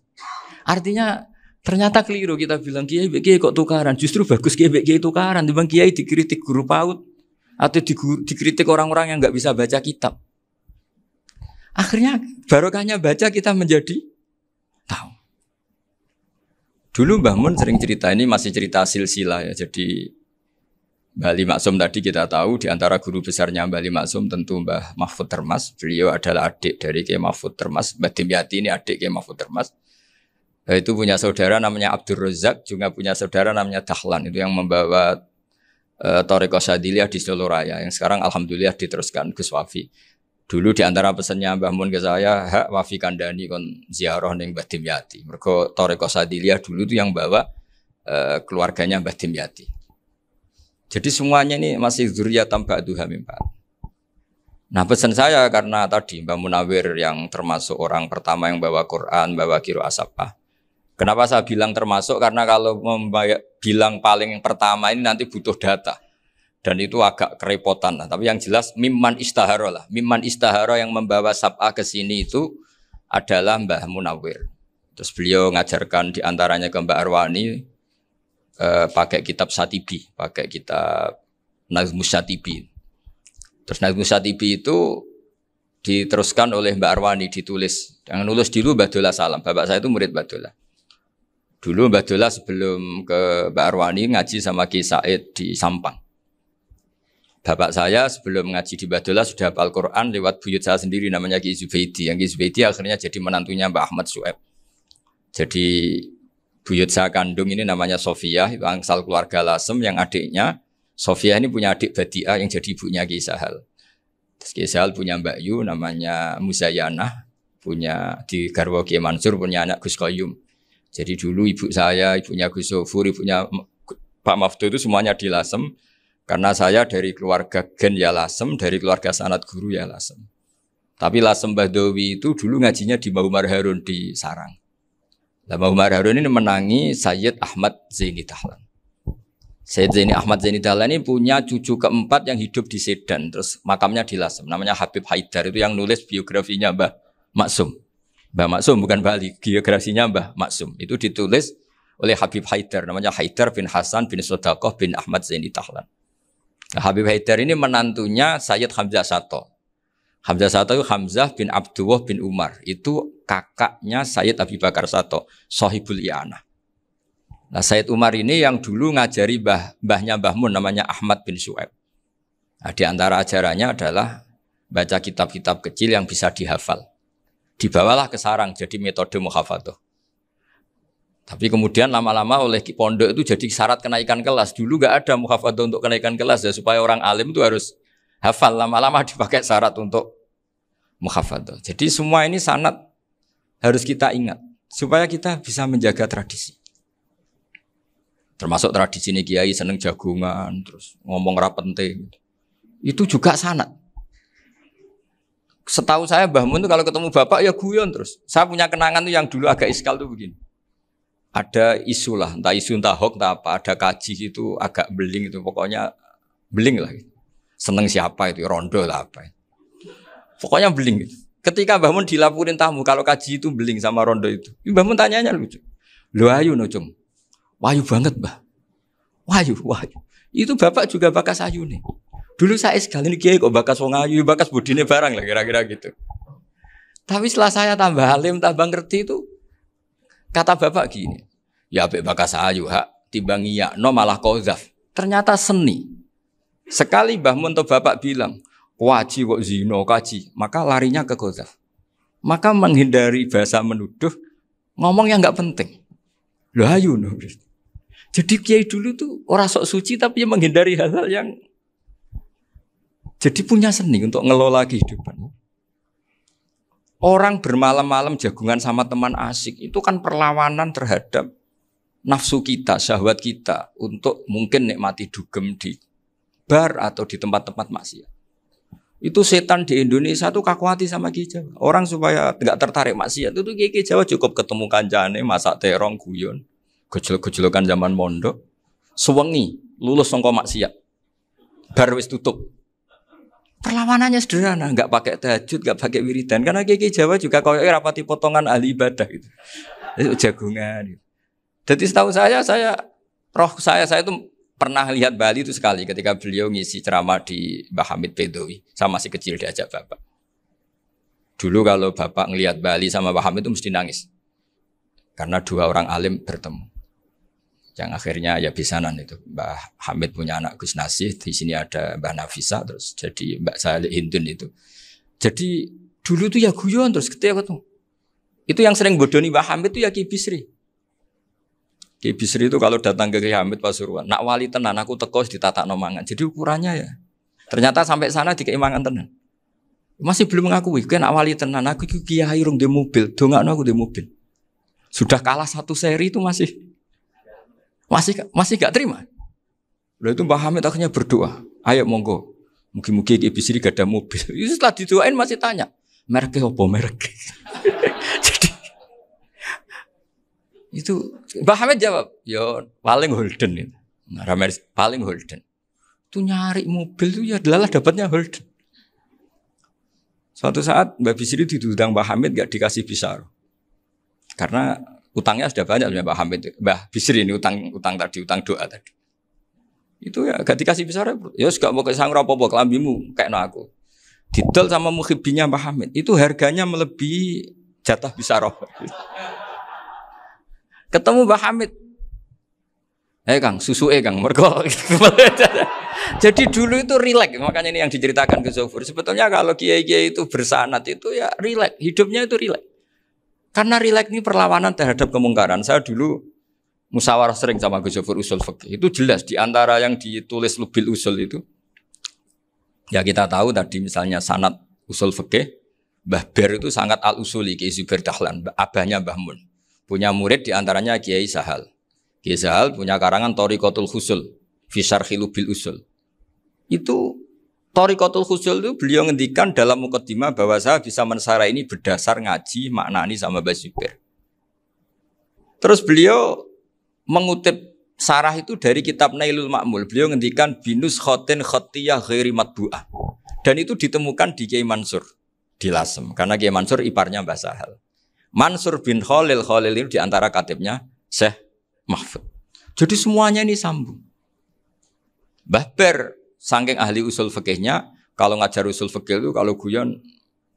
Artinya ternyata keliru kita bilang kiai kiai kok tukaran. Justru bagus kiai kiai tukaran. Dibang kiai dikritik guru PAUD atau dikritik orang-orang yang nggak bisa baca kitab. Akhirnya barokahnya baca kita menjadi tahu. Dulu Mbah Mun sering cerita ini masih cerita silsilah ya. Jadi Bali Maksum tadi kita tahu di antara guru besarnya Bali Maksum tentu Mbah Mahfud Termas. Beliau adalah adik dari Kiai Mahfud Termas. Mbah Dimyati ini adik Kiai Mahfud Termas. Eh, itu punya saudara namanya Abdul Razak, juga punya saudara namanya Dahlan. Itu yang membawa uh, eh, Toriko di Solo Raya. Yang sekarang Alhamdulillah diteruskan Gus Wafi. Dulu di antara pesannya Mbah Mun ke saya, ha, Wafi Kandani kon ziarah ning Mbah Dimyati. mereka Toriko Sadilia dulu itu yang bawa uh, keluarganya Mbah Dimyati. Jadi semuanya ini masih zuriat tambah ba'duha mimpat. Nah pesan saya karena tadi Mbak Munawir yang termasuk orang pertama yang bawa Quran, bawa kiro asapa. Kenapa saya bilang termasuk? Karena kalau membayar, bilang paling yang pertama ini nanti butuh data. Dan itu agak kerepotan. Lah. tapi yang jelas Mimman Istaharo lah. Mimman Istaharo yang membawa Sab'ah ke sini itu adalah Mbah Munawir. Terus beliau ngajarkan diantaranya ke Mbak Arwani, Eh, pakai kitab Satibi, pakai kitab Nazmu Satibi. Terus Nazmu Satibi itu diteruskan oleh Mbak Arwani ditulis. Yang nulis dulu Mbak Dola Salam. Bapak saya itu murid Mbak Dola. Dulu Mbak Dola sebelum ke Mbak Arwani ngaji sama Ki Said di Sampang. Bapak saya sebelum ngaji di Mbak Dola sudah hafal Quran lewat buyut saya sendiri namanya Ki Zubaydi. Yang Ki Zubaydi akhirnya jadi menantunya Mbak Ahmad Sueb. Jadi buyut saya kandung ini namanya Sofia, bangsal keluarga Lasem yang adiknya Sofia ini punya adik Badia yang jadi ibunya Ki Sahal. Terus Ki punya Mbak Yu namanya Musayana. punya di Garwo Ki Mansur punya anak Gus Koyum. Jadi dulu ibu saya, ibunya Gus Sofur, ibunya Pak Maftu itu semuanya di Lasem. Karena saya dari keluarga Gen ya Lasem, dari keluarga Sanat Guru ya Lasem. Tapi Lasem Bahdowi itu dulu ngajinya di Mbah Umar Harun di Sarang. Lama Umar Harun ini menangi Sayyid Ahmad Zaini Dahlan. Sayyid Zaini Ahmad Zaini Dahlan ini punya cucu keempat yang hidup di Sedan. Terus makamnya di Lasem. Namanya Habib Haidar itu yang nulis biografinya Mbah Maksum. Mbah Maksum bukan Bali. Biografinya Mbah Maksum. Itu ditulis oleh Habib Haidar. Namanya Haidar bin Hasan bin Sodakoh bin Ahmad Zaini Dahlan. Nah, Habib Haidar ini menantunya Sayyid Hamzah Sato. Hamzah Sato itu Hamzah bin Abdullah bin Umar. Itu kakaknya Sayyid Abi Bakar Sato, Sohibul Iyana. Nah Sayyid Umar ini yang dulu ngajari bah, mbahnya Mbah Mun namanya Ahmad bin Su'eb. Nah, di antara ajarannya adalah baca kitab-kitab kecil yang bisa dihafal. Dibawalah ke sarang jadi metode muhafadah. Tapi kemudian lama-lama oleh pondok itu jadi syarat kenaikan kelas. Dulu gak ada muhafadah untuk kenaikan kelas ya supaya orang alim itu harus hafal lama-lama <laughs> dipakai syarat untuk muhafadah. Jadi semua ini sanat harus kita ingat supaya kita bisa menjaga tradisi. Termasuk tradisi ini kiai seneng jagungan, terus ngomong rapenting. Itu juga sanat. Setahu saya Mbah Mun itu kalau ketemu bapak ya guyon terus. Saya punya kenangan tuh yang dulu agak iskal tuh begini. Ada isu lah, entah isu entah hoax entah apa, ada kaji itu agak beling itu pokoknya beling lah. Gitu seneng siapa itu ya, rondo lah apa ya? pokoknya beling gitu. ketika Mbah Mun dilaporin tamu kalau kaji itu beling sama rondo itu Mbah Mun tanyanya lucu lu ayu no cum wayu banget Mbah wayu wayu itu bapak juga bakas ayu nih dulu saya sekali nih kiai kok bakas wong ayu bakas budine barang lah kira-kira gitu tapi setelah saya tambah alim tambah ngerti itu kata bapak gini ya bakas ayu hak timbang iya no malah kozaf ternyata seni Sekali Mbah Mun atau Bapak bilang, wajib kok zino kaji, maka larinya ke Ghazal. Maka menghindari bahasa menuduh, ngomong yang nggak penting. Loh ayo. Jadi kiai dulu tuh orang sok suci tapi menghindari hal-hal yang jadi punya seni untuk ngelola kehidupan. Orang bermalam-malam jagungan sama teman asik itu kan perlawanan terhadap nafsu kita, syahwat kita untuk mungkin nikmati dugem di bar atau di tempat-tempat maksiat. Itu setan di Indonesia tuh kakuati sama Ki Jawa. Orang supaya nggak tertarik maksiat itu Ki Jawa cukup ketemu kancane masak terong guyon, gejolok-gejolokan zaman mondok, sewengi lulus songko maksiat. Bar wis tutup. Perlawanannya sederhana, nggak pakai tajud, nggak pakai wiridan. Karena Ki Jawa juga koyok eh, rapati potongan ahli ibadah gitu. Jagungan gitu. Jadi setahu saya, saya roh saya saya itu pernah lihat Bali itu sekali ketika beliau ngisi ceramah di Mbah Hamid Bedowi. Saya masih kecil diajak Bapak. Dulu kalau Bapak ngelihat Bali sama Mbah itu mesti nangis. Karena dua orang alim bertemu. Yang akhirnya ya bisanan itu. Mbah Hamid punya anak Gus Nasih, di sini ada Mbah Nafisa, terus jadi Mbak Salih Hindun itu. Jadi dulu tuh ya guyon terus ketika itu, Itu yang sering bodoni Mbah Hamid itu ya Ki Bisri. Ki Bisri itu kalau datang ke Ki Hamid Pasuruan, nak wali tenan aku teko ditata nomangan. Jadi ukurannya ya. Ternyata sampai sana di keimangan tenan. Masih belum mengakui, kan nak wali tenan aku ki kiai rung di mobil, dongakno aku di mobil. Sudah kalah satu seri itu masih masih masih gak terima. Lalu itu Mbah Hamid akhirnya berdoa, ayo monggo. Mungkin-mungkin Ki Bisri gak ada mobil. setelah <laughs> didoain masih tanya, merek apa merek? <laughs> Itu Mbah Hamid jawab, yo paling Holden itu. ramai nah, paling Holden. Tuh nyari mobil tuh ya adalah dapatnya Holden. Suatu saat Mbak Bisri didudang Mbah Hamid gak dikasih besar Karena utangnya sudah banyak Mbah Mbak Hamid. Mbak Bisri ini utang utang tadi, utang doa tadi. Itu ya gak dikasih besar Ya gak mau ke kesang rapopo kelambimu kayak no aku. Didol sama muhibinya Mbah Hamid. Itu harganya melebihi jatah bisa roh. Ketemu Mbah Hamid. Eh Kang, susu eh Kang, mergo. <laughs> Jadi dulu itu rileks, makanya ini yang diceritakan ke Zofur. Sebetulnya kalau kiai-kiai itu bersanat itu ya rileks, hidupnya itu rileks. Karena rileks ini perlawanan terhadap kemungkaran. Saya dulu musyawarah sering sama Gus Zofur usul fikih. Itu jelas di antara yang ditulis lubil usul itu. Ya kita tahu tadi misalnya sanat usul fikih Mbah Ber itu sangat al-usuli Ki Zubair Dahlan, abahnya Mbah Mun punya murid diantaranya Kiai Sahal. Kiai Sahal punya karangan Torikotul Husul, Fisar Hilubil Usul. Itu Torikotul Husul itu beliau ngendikan dalam mukaddimah bahwa saya bisa mensara ini berdasar ngaji maknani sama basyir. Terus beliau mengutip sarah itu dari kitab Nailul Ma'mul. Beliau ngendikan binus khotin khotiyah ghairi matbu'ah. Dan itu ditemukan di Kiai Mansur di Lasem karena Kiai Mansur iparnya Mbah Sahal. Mansur bin Khalil Khalil ini diantara katibnya Syekh Mahfud. Jadi semuanya ini sambung. Bahber sangking ahli usul fikihnya, kalau ngajar usul fikih itu kalau guyon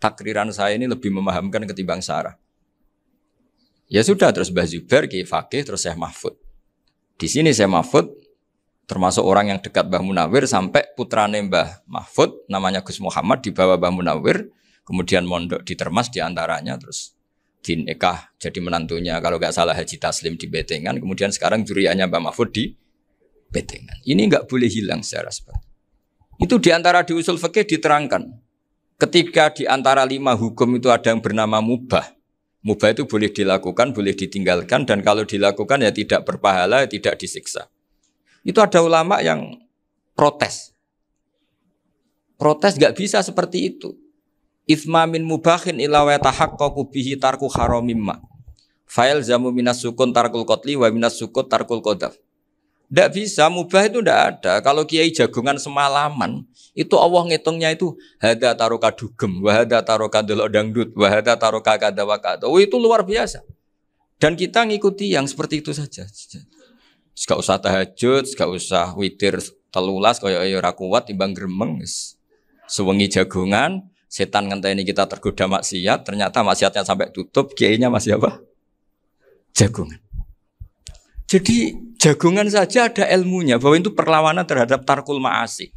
takriran saya ini lebih memahamkan ketimbang Sarah. Ya sudah terus Mbah Zubair, Ki Fakih, terus Syekh Mahfud. Di sini Syekh Mahfud termasuk orang yang dekat Mbah Munawir sampai putrane Mbah Mahfud namanya Gus Muhammad dibawa Mbah Munawir kemudian mondok di Termas diantaranya terus Din Ekah jadi menantunya kalau nggak salah Haji Taslim di Betengan kemudian sekarang juriannya Mbak Mahfud di Betengan ini nggak boleh hilang secara seperti itu diantara di usul diterangkan ketika diantara lima hukum itu ada yang bernama mubah mubah itu boleh dilakukan boleh ditinggalkan dan kalau dilakukan ya tidak berpahala tidak disiksa itu ada ulama yang protes protes nggak bisa seperti itu Ithma min mubahin ila wa tahaqqaqu bihi tarku haramimma. Fail zamu minas sukun tarkul kotli wa minas sukut tarkul kodaf. Tidak bisa, mubah itu tidak ada. Kalau kiai jagungan semalaman, itu Allah ngitungnya itu hada taruka dugem, wahada taruka delok dangdut, wahada taruka kada wakada. Oh, itu luar biasa. Dan kita ngikuti yang seperti itu saja. Gak usah tahajud, gak usah witir telulas, kaya ayo rakuat, timbang gremeng. Sewengi jagungan, setan ini kita tergoda maksiat, ternyata maksiatnya sampai tutup, kiainya masih apa? Jagungan. Jadi jagungan saja ada ilmunya bahwa itu perlawanan terhadap tarkul maasi.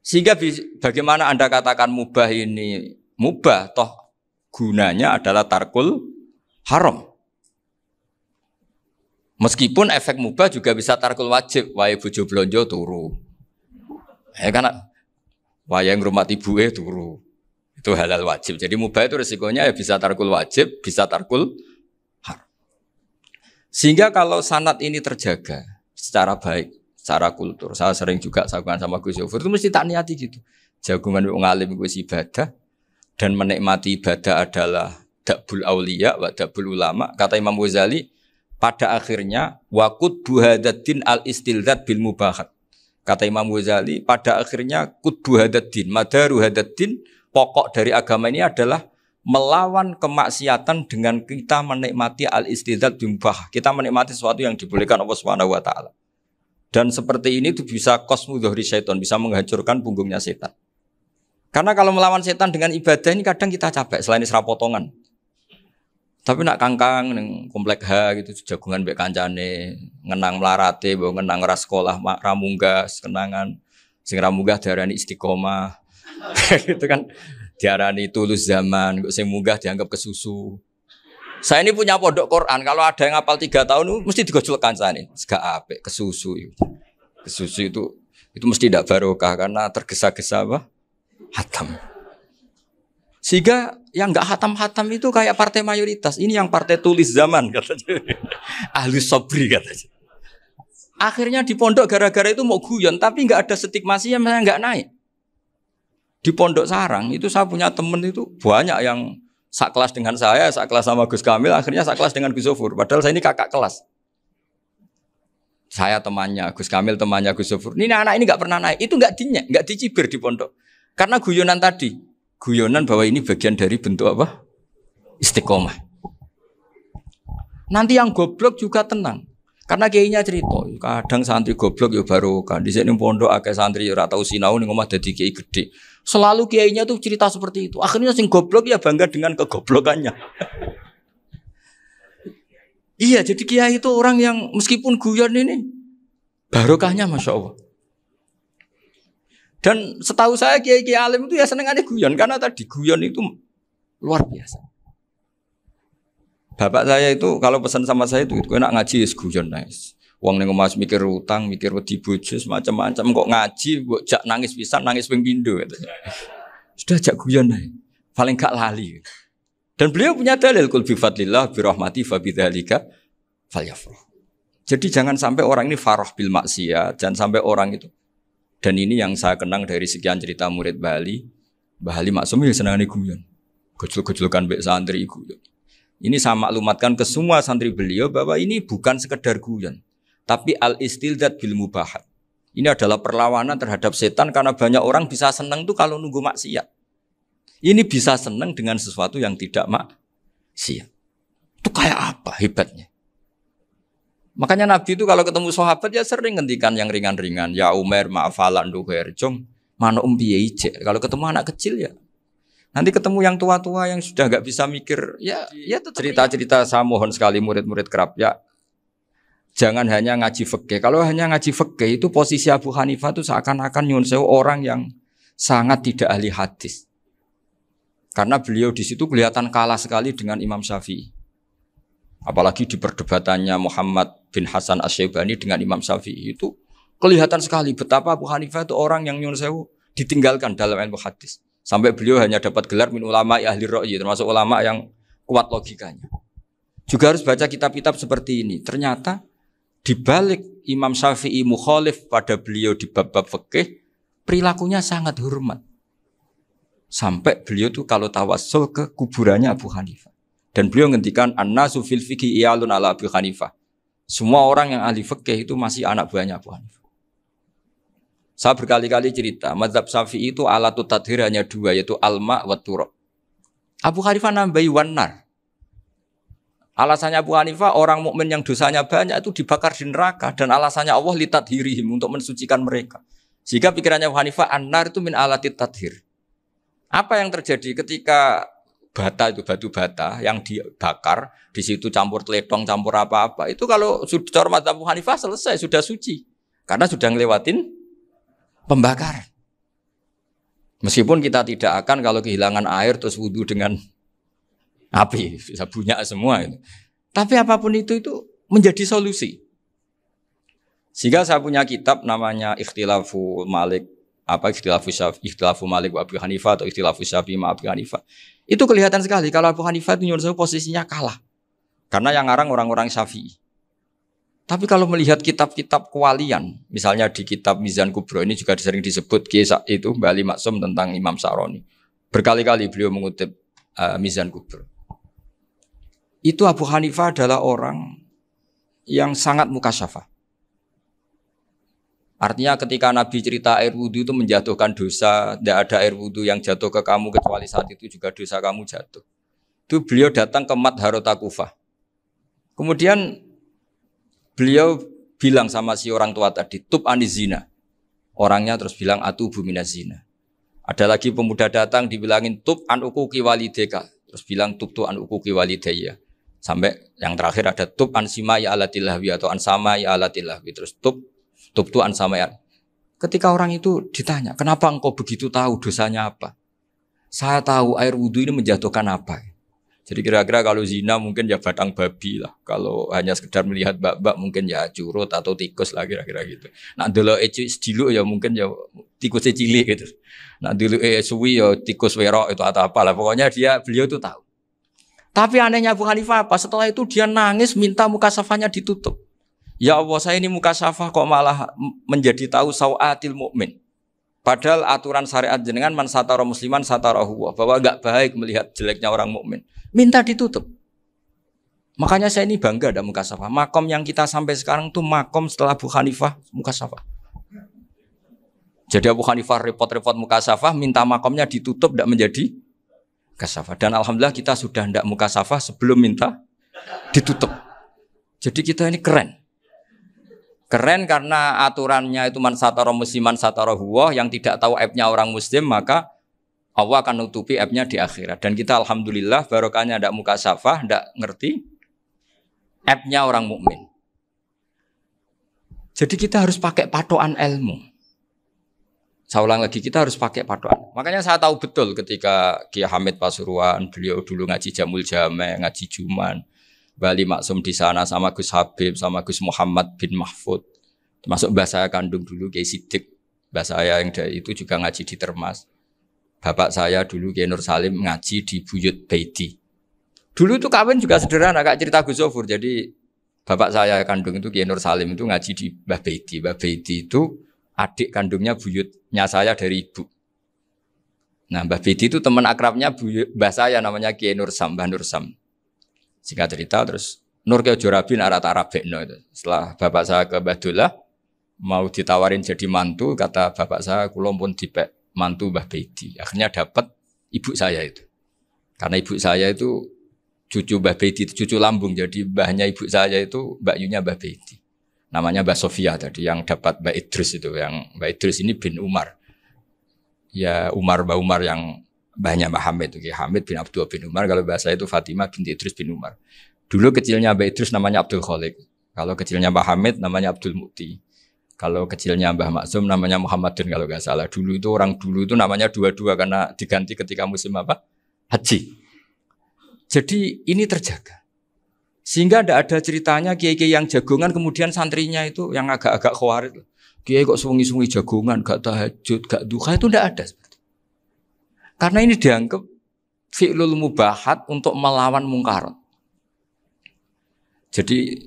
Sehingga bagaimana Anda katakan mubah ini mubah toh gunanya adalah tarkul haram. Meskipun efek mubah juga bisa tarkul wajib, wae bojo blonjo turu. Ya karena wayang rumah eh turu. Itu halal wajib. Jadi mubah itu resikonya ya bisa tarkul wajib, bisa tarkul haram. Sehingga kalau sanat ini terjaga secara baik, secara kultur. Saya sering juga sambungan sama Gus Yofur itu mesti tak niati gitu. Jagungan wong alim Gus ibadah dan menikmati ibadah adalah dakbul aulia wa dakbul ulama. Kata Imam Ghazali, pada akhirnya wakut buhadatin al istilad bil mubahat Kata Imam Ghazali, pada akhirnya kudu hadadin, madaru hadadin, pokok dari agama ini adalah melawan kemaksiatan dengan kita menikmati al-istidzat bimbah. Kita menikmati sesuatu yang dibolehkan Allah Subhanahu wa taala. Dan seperti ini itu bisa kosmudhori setan, bisa menghancurkan punggungnya setan. Karena kalau melawan setan dengan ibadah ini kadang kita capek selain serapotongan. potongan. Tapi nak kangkang neng komplek H gitu jagungan bek kancane, ngenang melarate, bawa ngenang ras sekolah mak ramunggas, kenangan sing ramunggas diarani istiqomah. <laughs> gitu kan diarani tulus zaman, gue sing munggah dianggap kesusu. Saya ini punya pondok Quran, kalau ada yang ngapal tiga tahun mesti digojolkan sani ini, segak ape kesusu itu. Kesusu itu itu mesti tidak barokah karena tergesa-gesa apa? Hatam. Sehingga yang nggak hatam-hatam itu kayak partai mayoritas. Ini yang partai tulis zaman katanya. <laughs> Ahli sobri katanya. Akhirnya di pondok gara-gara itu mau guyon, tapi nggak ada yang yang nggak naik. Di pondok sarang itu saya punya temen itu banyak yang saklas dengan saya, saklas sama Gus Kamil, akhirnya saklas dengan Gus Sofur. Padahal saya ini kakak kelas. Saya temannya, Gus Kamil temannya Gus Sofur. Ini anak ini nggak pernah naik, itu nggak dinyek, nggak dicibir di pondok. Karena guyonan tadi, guyonan bahwa ini bagian dari bentuk apa? Istiqomah. Nanti yang goblok juga tenang. Karena kiainya cerita, kadang santri goblok ya baru kan. Di sini pondok agak santri ya tahu sinau nih omah jadi kiai gede. Selalu kiainya tuh cerita seperti itu. Akhirnya sing goblok ya bangga dengan kegoblokannya. <laughs> iya, jadi kiai itu orang yang meskipun guyon ini barokahnya masya Allah. Dan setahu saya kiai-kiai alim itu ya seneng aja guyon karena tadi guyon itu luar biasa. Bapak saya itu kalau pesan sama saya itu, itu enak ngaji is guyon nice. Nah, Uang nengok mas mikir utang, mikir wedi bojo macam-macam kok ngaji kok jak nangis bisa nangis ping gitu. Sudah jak guyon nih. Paling gak lali. Gitu. Dan beliau punya dalil kul bi birahmati bi rahmati fa Jadi jangan sampai orang ini farah bil maksiat, jangan sampai orang itu dan ini yang saya kenang dari sekian cerita murid Bali. Bali maksudnya ya senangnya guyon. kejul gojolkan baik santri guyon. Ya. Ini saya maklumatkan ke semua santri beliau bahwa ini bukan sekedar guyon. Tapi al-istildat bil mubahat. Ini adalah perlawanan terhadap setan karena banyak orang bisa senang tuh kalau nunggu maksiat. Ini bisa senang dengan sesuatu yang tidak maksiat. Itu kayak apa hebatnya? Makanya Nabi itu kalau ketemu sahabat ya sering ngendikan yang ringan-ringan. Ya Umar, ma'afalan, duher, jom. Mana ya um ije. Kalau ketemu anak kecil ya. Nanti ketemu yang tua-tua yang sudah nggak bisa mikir. Ya, ya cerita-cerita saya mohon sekali murid-murid kerap. Ya jangan hanya ngaji fikih. Kalau hanya ngaji fikih itu posisi Abu Hanifah itu seakan-akan nyun orang yang sangat tidak ahli hadis. Karena beliau di situ kelihatan kalah sekali dengan Imam Syafi'i. Apalagi di perdebatannya Muhammad bin Hasan Asyaibani dengan Imam Syafi'i itu kelihatan sekali betapa Abu Hanifah itu orang yang nyun sewu ditinggalkan dalam ilmu hadis. Sampai beliau hanya dapat gelar min ulama ahli ro'i, termasuk ulama yang kuat logikanya. Juga harus baca kitab-kitab seperti ini. Ternyata di balik Imam Syafi'i mukhalif pada beliau di bab-bab fikih, perilakunya sangat hormat. Sampai beliau tuh kalau tawasul ke kuburannya Abu Hanifah. Dan beliau ngendikan annasu fil iyalun ala Abu Hanifah. Semua orang yang ahli fikih itu masih anak buahnya Abu Hanifah. Saya berkali-kali cerita, mazhab Syafi'i itu alat tadhir hanya dua yaitu alma wa turab. Abu Hanifah nambahi wanar. Alasannya Abu Hanifah orang mukmin yang dosanya banyak itu dibakar di neraka dan alasannya Allah litadhirihim untuk mensucikan mereka. Sehingga pikirannya Abu Hanifah anar itu min alatit tadhir. Apa yang terjadi ketika bata itu batu bata yang dibakar di situ campur teledong campur apa-apa itu kalau sudah hormat Abu Hanifah selesai sudah suci karena sudah ngelewatin pembakar meskipun kita tidak akan kalau kehilangan air terus wudhu dengan api bisa punya semua itu tapi apapun itu itu menjadi solusi sehingga saya punya kitab namanya Ikhtilafu Malik apa istilah fushaf, ikhtilafu Malik wa Abu Hanifah atau istilah Syafi'i ma Abu Hanifah. Itu kelihatan sekali kalau Abu Hanifah itu nyuruh posisinya kalah. Karena yang ngarang orang-orang Syafi'i. Tapi kalau melihat kitab-kitab kewalian, misalnya di kitab Mizan Kubro ini juga sering disebut kisah itu Bali Maksum tentang Imam Saroni. Berkali-kali beliau mengutip uh, Mizan Kubro. Itu Abu Hanifah adalah orang yang sangat mukasyafah. Artinya ketika Nabi cerita air wudhu itu menjatuhkan dosa, tidak ada air wudhu yang jatuh ke kamu kecuali saat itu juga dosa kamu jatuh. Itu beliau datang ke Mat Harota Kufah. Kemudian beliau bilang sama si orang tua tadi, tub anizina. Orangnya terus bilang atu bumina zina. Ada lagi pemuda datang dibilangin tub anuku kiwalideka. Terus bilang tub tu anuku kiwalidaya. Sampai yang terakhir ada tub ansima ya alatilahwi atau ansama ya alatilahwi. Terus tub Tubtuan sama ya. Ketika orang itu ditanya, kenapa engkau begitu tahu dosanya apa? Saya tahu air wudhu ini menjatuhkan apa. Jadi kira-kira kalau zina mungkin ya batang babi lah. Kalau hanya sekedar melihat bak-bak mungkin ya curut atau tikus lah kira-kira gitu. Nah dulu ece cilu ya mungkin ya tikus cilik gitu. Nah dulu eh suwi ya tikus werok itu atau apa lah. Pokoknya dia beliau itu tahu. Tapi anehnya Abu Hanifah apa? Setelah itu dia nangis minta muka safanya ditutup. Ya Allah saya ini muka syafah kok malah menjadi tahu sawatil mukmin. Padahal aturan syariat jenengan man satara musliman satarahu bahwa gak baik melihat jeleknya orang mukmin. Minta ditutup. Makanya saya ini bangga ada muka syafah. Makom yang kita sampai sekarang tuh makom setelah Abu Hanifah muka syafah. Jadi Abu Hanifah repot-repot muka syafah minta makomnya ditutup tidak menjadi kasafah. Dan alhamdulillah kita sudah tidak muka syafah sebelum minta ditutup. Jadi kita ini keren. Keren karena aturannya itu man satara musliman satara huwa yang tidak tahu aibnya orang muslim maka Allah akan nutupi aibnya di akhirat. Dan kita alhamdulillah barokahnya tidak muka safah, tidak ngerti aibnya orang mukmin. Jadi kita harus pakai patokan ilmu. Saya ulang lagi, kita harus pakai patokan. Makanya saya tahu betul ketika Kiai Hamid Pasuruan, beliau dulu ngaji Jamul Jame, ngaji Juman, Bali Maksum di sana sama Gus Habib, sama Gus Muhammad bin Mahfud. Termasuk bahasa saya kandung dulu Kiai Sidik. Mbah saya yang dari itu juga ngaji di Termas. Bapak saya dulu Kiai Nur Salim ngaji di Buyut Beiti. Dulu itu kawin juga sederhana, Kak cerita Gus Sofur. Jadi bapak saya kandung itu Kiai Nur Salim itu ngaji di Mbah Beiti. Mbah Beiti itu adik kandungnya buyutnya saya dari ibu. Nah Mbah Beiti itu teman akrabnya Mbah saya namanya Kiai Nur Sam, Mbah Nur Sam. Singkat cerita terus Nur ke Jorabi Arab Tarabekno itu. Setelah bapak saya ke Mbah mau ditawarin jadi mantu kata bapak saya "Kulombon pun dipek mantu Mbah Beidi. Akhirnya dapat ibu saya itu. Karena ibu saya itu cucu Mbah Beidi, cucu lambung. Jadi mbahnya ibu saya itu Mbak Yunya Mbah Beidi. Namanya Mbah Sofia tadi yang dapat Mbak Idris itu yang Mbak Idris ini bin Umar. Ya Umar Mbak Umar yang banyak Mbak Hamid, Ki Hamid bin Abdul bin Umar, kalau bahasa itu Fatimah binti Idris bin Umar. Dulu kecilnya Mbak Idris namanya Abdul Khalid. Kalau kecilnya Mbak Hamid namanya Abdul Mukti. Kalau kecilnya Mbah Maksum namanya Muhammadun kalau nggak salah. Dulu itu orang dulu itu namanya dua-dua karena diganti ketika musim apa? Haji. Jadi ini terjaga. Sehingga tidak ada ceritanya kiai-kiai yang jagongan kemudian santrinya itu yang agak-agak khawarit. Kiai kok sungi-sungi jagongan, gak tahajud, gak duha itu tidak ada. Karena ini dianggap fi'lul mubahat untuk melawan mungkar. Jadi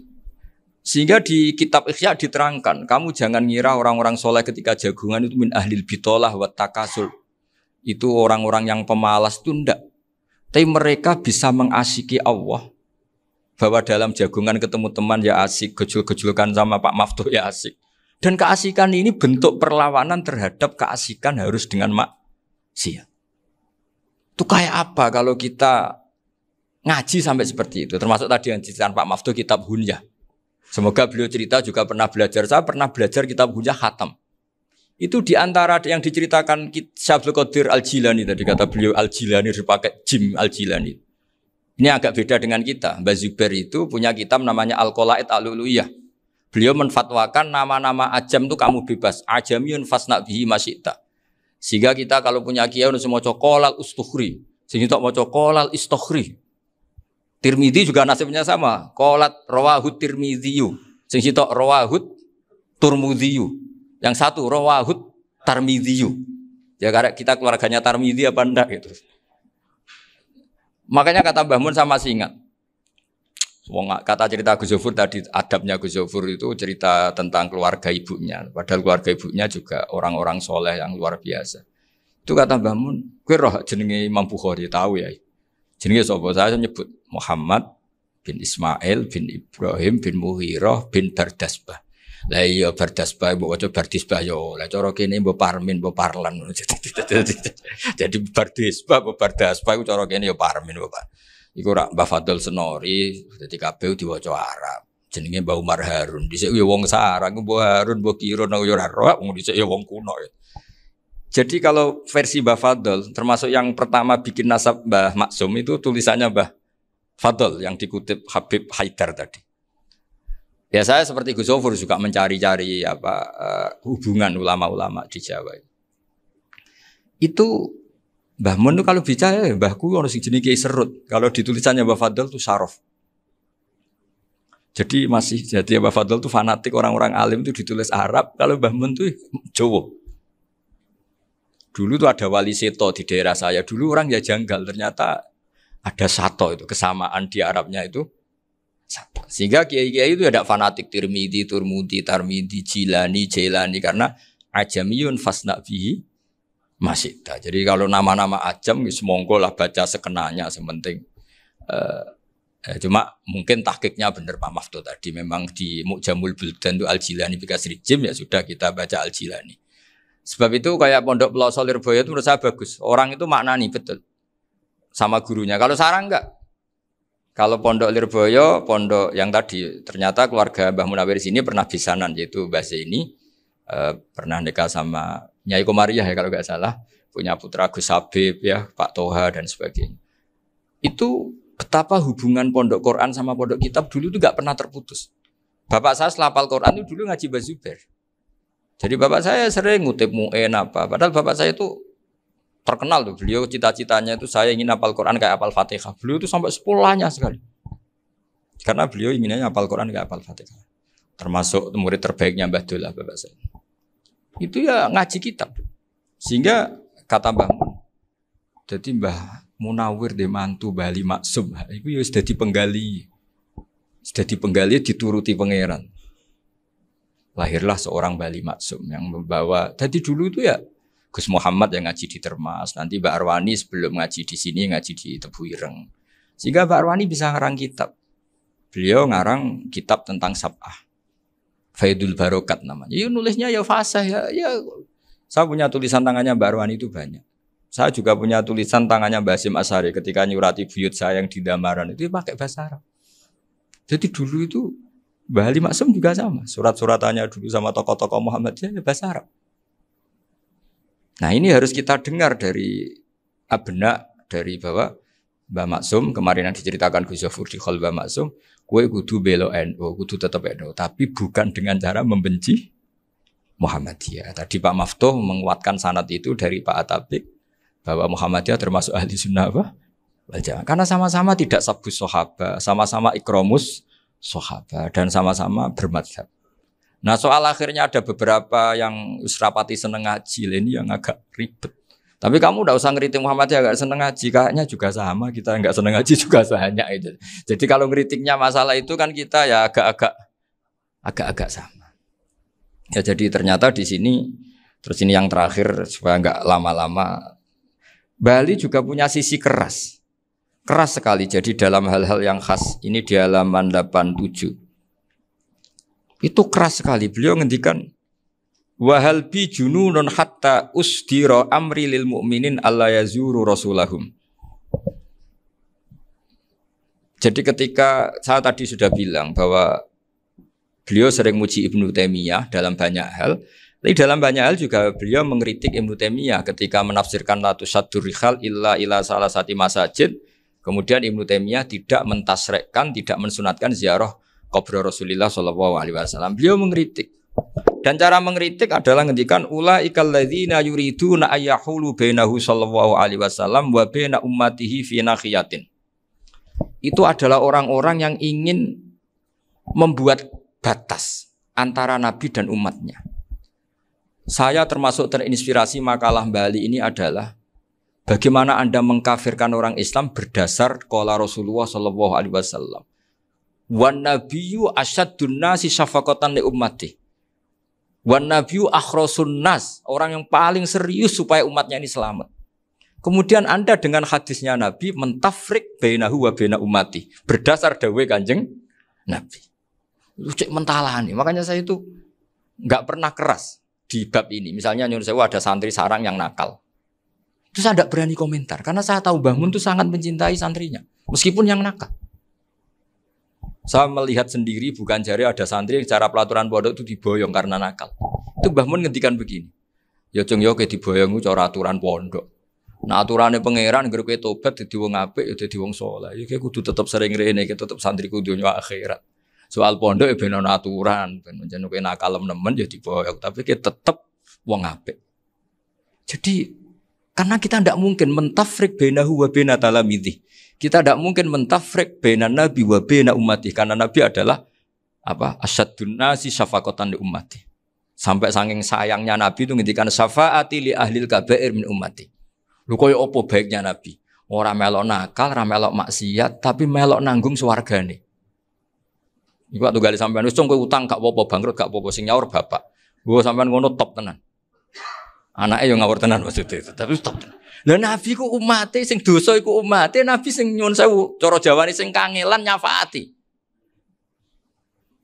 sehingga di kitab Ikhya diterangkan, kamu jangan ngira orang-orang soleh ketika jagungan itu min ahlil bitolah wa takasul. Itu orang-orang yang pemalas itu ndak. Tapi mereka bisa mengasiki Allah bahwa dalam jagungan ketemu teman ya asik, gejul-gejulkan sama Pak Maftuh ya asik. Dan keasikan ini bentuk perlawanan terhadap keasikan harus dengan maksiat. Itu kayak apa kalau kita ngaji sampai seperti itu? Termasuk tadi yang diceritakan Pak Maftu kitab Hunyah. Semoga beliau cerita juga pernah belajar. Saya pernah belajar kitab Hunyah Hatam. Itu diantara yang diceritakan Syabdul Qadir Al-Jilani tadi kata beliau Al-Jilani dipakai Jim Al-Jilani. Ini agak beda dengan kita. Mbak Zubair itu punya kitab namanya Al-Qolaid Al-Uluyah. Beliau menfatwakan nama-nama ajam itu kamu bebas. Ajamiun fasnabihi masyikta. Sehingga kita kalau punya kiai harus mau cokolal ustukhri. Sehingga tak mau cokolal istukhri. Tirmidhi juga nasibnya sama. Kolat rawahut tirmidhiyu. Sehingga tak rawahut turmudhiyu. Yang satu rawahut tarmidhiyu. Ya karena kita keluarganya tarmidhi apa enggak gitu. Makanya kata Mbah Mun sama singat. Wong kata cerita Gus Zofur tadi adabnya Gus Zofur itu cerita tentang keluarga ibunya. Padahal keluarga ibunya juga orang-orang soleh yang luar biasa. Itu kata Mbah Mun, kue roh jenenge Imam Bukhari tahu ya. Jenenge sobo saya nyebut Muhammad bin Ismail bin Ibrahim bin Muhiroh bin Bardasbah. Lah iya Bardasbah mbok waca Bardisbah yo. Ya. Lah cara kene mbok Parmin mbok Parlan. <laughs> Jadi Bardisbah mbok Bardasbah iku cara kene yo ya Parmin mbok Iku rak Mbah Fadl Senori dadi kabeh diwaca Arab. Jenenge Mbah Umar Harun. Dhisik ya wong sarang, Mbah Harun, Mbah Kirun aku ya ora roh, dhisik ya wong kuno ya. Jadi kalau versi Mbah Fadl termasuk yang pertama bikin nasab Mbah Maksum itu tulisannya Mbah Fadl yang dikutip Habib Haidar tadi. Ya saya seperti Gus Sofur juga mencari-cari apa uh, hubungan ulama-ulama di Jawa. Itu Mbah Mun itu kalau bicara ya Ku orang sing jenenge Serut. Kalau ditulisannya Mbah Fadl itu Sarof. Jadi masih jadi Mbah Fadl itu fanatik orang-orang alim itu ditulis Arab, kalau Mbah Mun itu hmm, Jawa. Dulu tuh ada wali seto di daerah saya. Dulu orang ya janggal, ternyata ada sato itu kesamaan di Arabnya itu satu. Sehingga kiai-kiai itu ada ya fanatik Tirmidi, Turmudi, Tarmidi, Jilani, Jelani karena ajamiyun fasna masih Jadi kalau nama-nama ajam semongko lah baca sekenanya sementing. Uh, eh, cuma mungkin tahkiknya benar Pak Mafto tadi memang di Mukjamul Buldan itu Al Jilani Bikasri Jim ya sudah kita baca Al Jilani. Sebab itu kayak Pondok Pelosok Boyo itu menurut saya bagus. Orang itu maknani betul sama gurunya. Kalau sarang enggak. Kalau Pondok Lirboyo, pondok yang tadi ternyata keluarga Mbah Munawir sini pernah bisanan yaitu Mbah ini eh, pernah nikah sama Nyai Komariah ya kalau nggak salah, punya putra Gus Habib ya, Pak Toha dan sebagainya. Itu betapa hubungan pondok Quran sama pondok kitab dulu itu nggak pernah terputus. Bapak saya setelah Quran itu dulu ngaji Bazuber. Jadi bapak saya sering ngutip mu'en apa. Padahal bapak saya itu terkenal tuh. Beliau cita-citanya itu saya ingin apal Quran kayak apal Fatihah. Beliau itu sampai sepulahnya sekali. Karena beliau inginnya apal Quran kayak apal Fatihah. Termasuk murid terbaiknya Mbah Dullah bapak saya itu ya ngaji kitab. Sehingga kata bang jadi Mbah Munawir di mantu Bali Maksum, itu ya sudah penggali Sudah penggali dituruti pangeran. Lahirlah seorang Bali Maksum yang membawa, jadi dulu itu ya Gus Muhammad yang ngaji di Termas, nanti Mbak Arwani sebelum ngaji di sini ngaji di Tebu Ireng. Sehingga Mbak Arwani bisa ngarang kitab. Beliau ngarang kitab tentang Sab'ah. Faidul Barokat namanya. Ya nulisnya ya fasah ya, ya saya punya tulisan tangannya Mbak Arwani itu banyak. Saya juga punya tulisan tangannya Mbak Asim Asari ketika nyurati buyut saya yang di Damaran itu ya, pakai bahasa Arab. Jadi dulu itu Mbak Ali Maksum juga sama. Surat-suratannya dulu sama tokoh-tokoh Muhammad ya bahasa Arab. Nah ini harus kita dengar dari abna dari bahwa Mbak Maksum kemarin yang diceritakan Gus Zafur di Khol Maksum Kue kudu belo NU, kudu tetap NU, tapi bukan dengan cara membenci Muhammadiyah. Tadi Pak Maftoh menguatkan sanat itu dari Pak Atabik bahwa Muhammadiyah termasuk ahli sunnah apa? Karena sama-sama tidak sabu sohaba, sama-sama ikromus sohaba, dan sama-sama bermadhab. Nah soal akhirnya ada beberapa yang usrapati seneng ngaji, ini yang agak ribet. Tapi kamu tidak usah ngeritik ya gak seneng ngaji, kayaknya juga sama kita nggak seneng ngaji <laughs> juga banyak itu. Jadi kalau ngeritiknya masalah itu kan kita ya agak-agak agak-agak sama. Ya jadi ternyata di sini terus ini yang terakhir supaya nggak lama-lama Bali juga punya sisi keras. Keras sekali jadi dalam hal-hal yang khas ini di halaman 87. Itu keras sekali. Beliau ngendikan Wahal bi jununun hatta usdira amri lil mu'minin alla yazuru rasulahum. Jadi ketika saya tadi sudah bilang bahwa beliau sering muji Ibnu Taimiyah dalam banyak hal, tapi dalam banyak hal juga beliau mengkritik Ibnu Taimiyah ketika menafsirkan latu sadur rihal illa ila salah sati masajid. Kemudian Ibnu Taimiyah tidak mentasrekkan, tidak mensunatkan ziarah kubur Rasulullah Shallallahu Alaihi Wasallam. Beliau mengkritik. Dan cara mengkritik adalah ngendikan ula ikalladzina yuridu na bainahu sallallahu alaihi wasallam wa baina ummatihi fi nakhiyatin. Itu adalah orang-orang yang ingin membuat batas antara nabi dan umatnya. Saya termasuk terinspirasi makalah Bali ini adalah bagaimana Anda mengkafirkan orang Islam berdasar kola Rasulullah sallallahu alaihi wasallam. Wan nabiyyu asyaddun nasi syafaqatan li ummatihi Wan nabiu akhrosun nas, orang yang paling serius supaya umatnya ini selamat. Kemudian Anda dengan hadisnya Nabi mentafrik bainahu wa baina umati. Berdasar dawe kanjeng Nabi. Lucu mentalah nih. Makanya saya itu nggak pernah keras di bab ini. Misalnya nyuruh saya ada santri sarang yang nakal. Itu saya tidak berani komentar. Karena saya tahu bangun itu sangat mencintai santrinya. Meskipun yang nakal. Saya melihat sendiri bukan jari ada santri yang cara pelaturan pondok itu diboyong karena nakal. Itu Mbah Mun ngendikan begini. Ya jeng yo ya, ke diboyong cara aturan pondok. Nah aturannya pangeran geruk tobat jadi wong apik ya jadi wong soleh. Ya kudu tetap sering rene kita tetap santri kudu nyawa akhirat. Soal pondok ya benar aturan, ben menjen kowe nakal nemen ya diboyong tapi kita tetap wong ape. Jadi karena kita tidak mungkin mentafrik benahu wa bena ini. Kita tidak mungkin mentafrek bena Nabi wa bena umati karena Nabi adalah apa? Asyadun nasi syafakotan di umati. Sampai saking sayangnya Nabi itu ngintikan syafaati li ahlil kabair min umati. Lu koyo opo baiknya Nabi. Orang melok nakal, orang melok maksiat, tapi melok nanggung nih. Iku tuh gali sampean wis kowe utang gak apa-apa bangkrut gak apa-apa sing nyaur bapak. Gua sampean ngono top tenan. Anaknya yang ngawur tenan maksudnya itu. Tapi stop. Lah nabi ku umat sing dosa iku umat nabi sing nyun sewu cara Jawane sing kangelan nyafaati.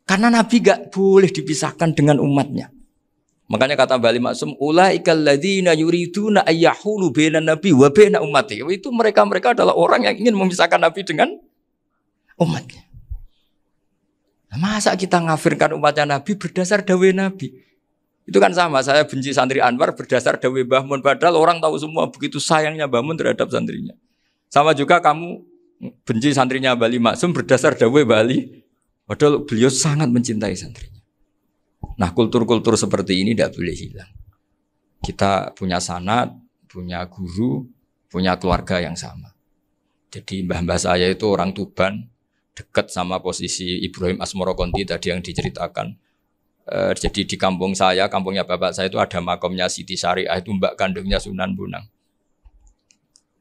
Karena nabi gak boleh dipisahkan dengan umatnya. Makanya kata Bali Maksum, ulaikal ladzina yuriduna ayyahulu bainan nabi wa baina umat oh, Itu mereka-mereka adalah orang yang ingin memisahkan nabi dengan umatnya. Masa kita ngafirkan umatnya nabi berdasar dawe nabi? Itu kan sama, saya benci santri Anwar berdasar Dewi Bahmun Padahal orang tahu semua begitu sayangnya Bahmun terhadap santrinya. Sama juga kamu benci santrinya Bali Maksum berdasar Dewi Bali. Padahal beliau sangat mencintai santrinya. Nah kultur-kultur seperti ini tidak boleh hilang. Kita punya sanat, punya guru, punya keluarga yang sama. Jadi mbah-mbah saya itu orang Tuban, dekat sama posisi Ibrahim Asmoro Konti tadi yang diceritakan Uh, jadi di kampung saya, kampungnya bapak saya itu ada makomnya Siti Syariah itu mbak kandungnya Sunan Bunang.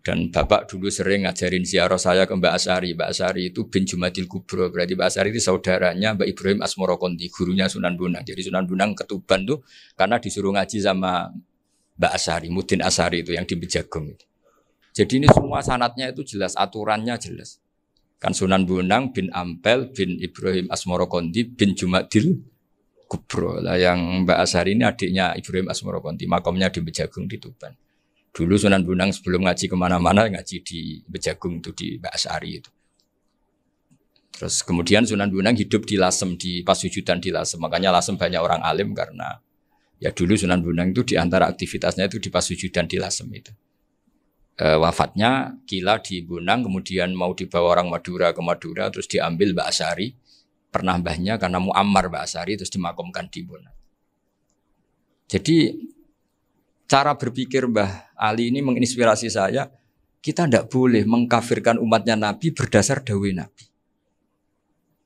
Dan bapak dulu sering ngajarin ziarah saya ke Mbak Asari. Mbak Asari itu bin Jumadil Kubro. Berarti Mbak Asari itu saudaranya Mbak Ibrahim Asmoro Konti, gurunya Sunan Bunang. Jadi Sunan Bunang ketuban tuh karena disuruh ngaji sama Mbak Asari, Mudin Asari itu yang di Bejagung. Jadi ini semua sanatnya itu jelas, aturannya jelas. Kan Sunan Bunang bin Ampel bin Ibrahim Konti bin Jumadil Kubro lah yang Mbak Asari ini adiknya Ibrahim Asmoro Konti makamnya di Bejagung di Tuban dulu Sunan Bunang sebelum ngaji kemana-mana ngaji di Bejagung itu di Mbak Asari itu terus kemudian Sunan Bunang hidup di Lasem di Pasujudan di Lasem makanya Lasem banyak orang alim karena ya dulu Sunan Bunang itu di antara aktivitasnya itu di Pasujudan di Lasem itu e, wafatnya Kila di Bunang kemudian mau dibawa orang Madura ke Madura terus diambil Mbak Asari pernah bahnya karena Muammar Asari terus dimakamkan di Bona. Jadi cara berpikir Mbah Ali ini menginspirasi saya, kita tidak boleh mengkafirkan umatnya Nabi berdasar dawe Nabi.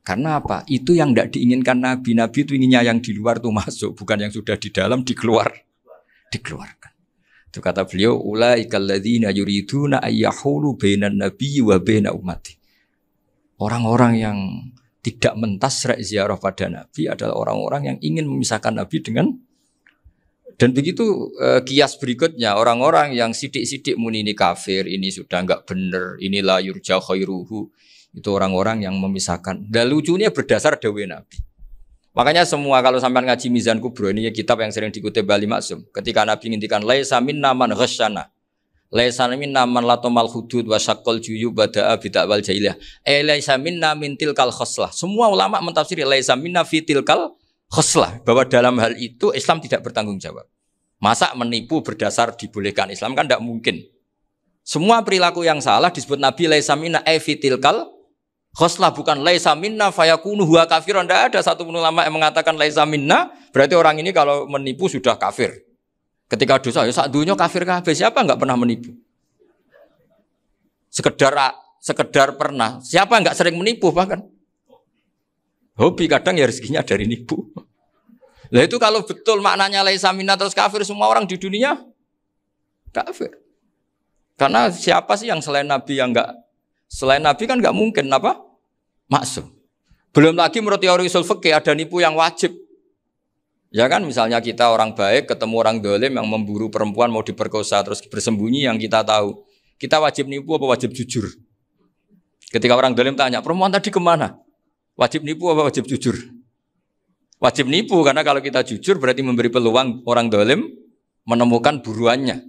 Karena apa? Itu yang tidak diinginkan Nabi. Nabi itu inginnya yang di luar tuh masuk, bukan yang sudah di dalam dikeluar, dikeluarkan. Itu kata beliau, ulaikalladzina yuriduna ayyahulu bainan nabi wa bainan ummati. Orang-orang yang tidak mentas ziarah pada Nabi adalah orang-orang yang ingin memisahkan Nabi dengan dan begitu e, kias berikutnya orang-orang yang sidik-sidik muni ini kafir, ini sudah enggak bener, inilah yurja khairuhu itu orang-orang yang memisahkan. Dan lucunya berdasar dewi Nabi. Makanya semua kalau sampai ngaji Mizan Kubro ini ya kitab yang sering dikutip Bali Maksum. Ketika Nabi ngintikan laisa minna man ghasyana. Laisa minna man latomal hudud wa syaqqal juyu bada'a bidakwal jahiliyah. Eh laisa minna min tilkal khoslah. Semua ulama mentafsiri laisa minna fi tilkal khoslah. Bahwa dalam hal itu Islam tidak bertanggung jawab. Masa menipu berdasar dibolehkan Islam kan tidak mungkin. Semua perilaku yang salah disebut Nabi laisa minna e fi tilkal khoslah. Bukan laisa minna fayakunu huwa kafir. Tidak ada satu ulama yang mengatakan laisa minna. Berarti orang ini kalau menipu sudah kafir. Ketika dosa ya dunia kafir kafir Siapa nggak pernah menipu? Sekedar sekedar pernah. Siapa nggak sering menipu bahkan? Hobi kadang ya rezekinya dari nipu. Lah itu kalau betul maknanya laisa minna terus kafir semua orang di dunia kafir. Karena siapa sih yang selain Nabi yang nggak selain Nabi kan nggak mungkin apa? Maksum. Belum lagi menurut teori usul fikih ada nipu yang wajib. Ya kan misalnya kita orang baik ketemu orang dolim yang memburu perempuan mau diperkosa terus bersembunyi yang kita tahu. Kita wajib nipu apa wajib jujur? Ketika orang dolim tanya, perempuan tadi kemana? Wajib nipu apa wajib jujur? Wajib nipu karena kalau kita jujur berarti memberi peluang orang dolim menemukan buruannya.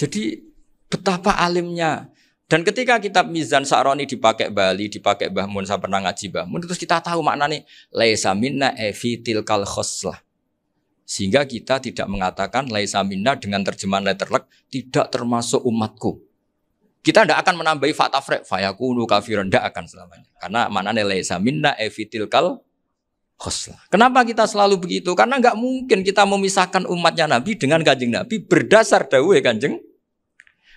Jadi betapa alimnya dan ketika kitab Mizan Sa'roni dipakai Bali, dipakai Bahmun, saya pernah ngaji Bahmun, terus kita tahu maknanya laisa minna evi tilkal khoslah. Sehingga kita tidak mengatakan laisa minna dengan terjemahan letterlek tidak termasuk umatku. Kita tidak akan menambahi fakta frek fayakunu kafiran tidak akan selamanya. Karena maknanya laisa minna evi tilkal khoslah. Kenapa kita selalu begitu? Karena nggak mungkin kita memisahkan umatnya Nabi dengan kanjeng Nabi berdasar dawe kanjeng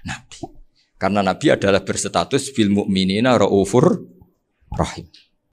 Nabi. Karena Nabi adalah berstatus fil mukminina ra'ufur rahim.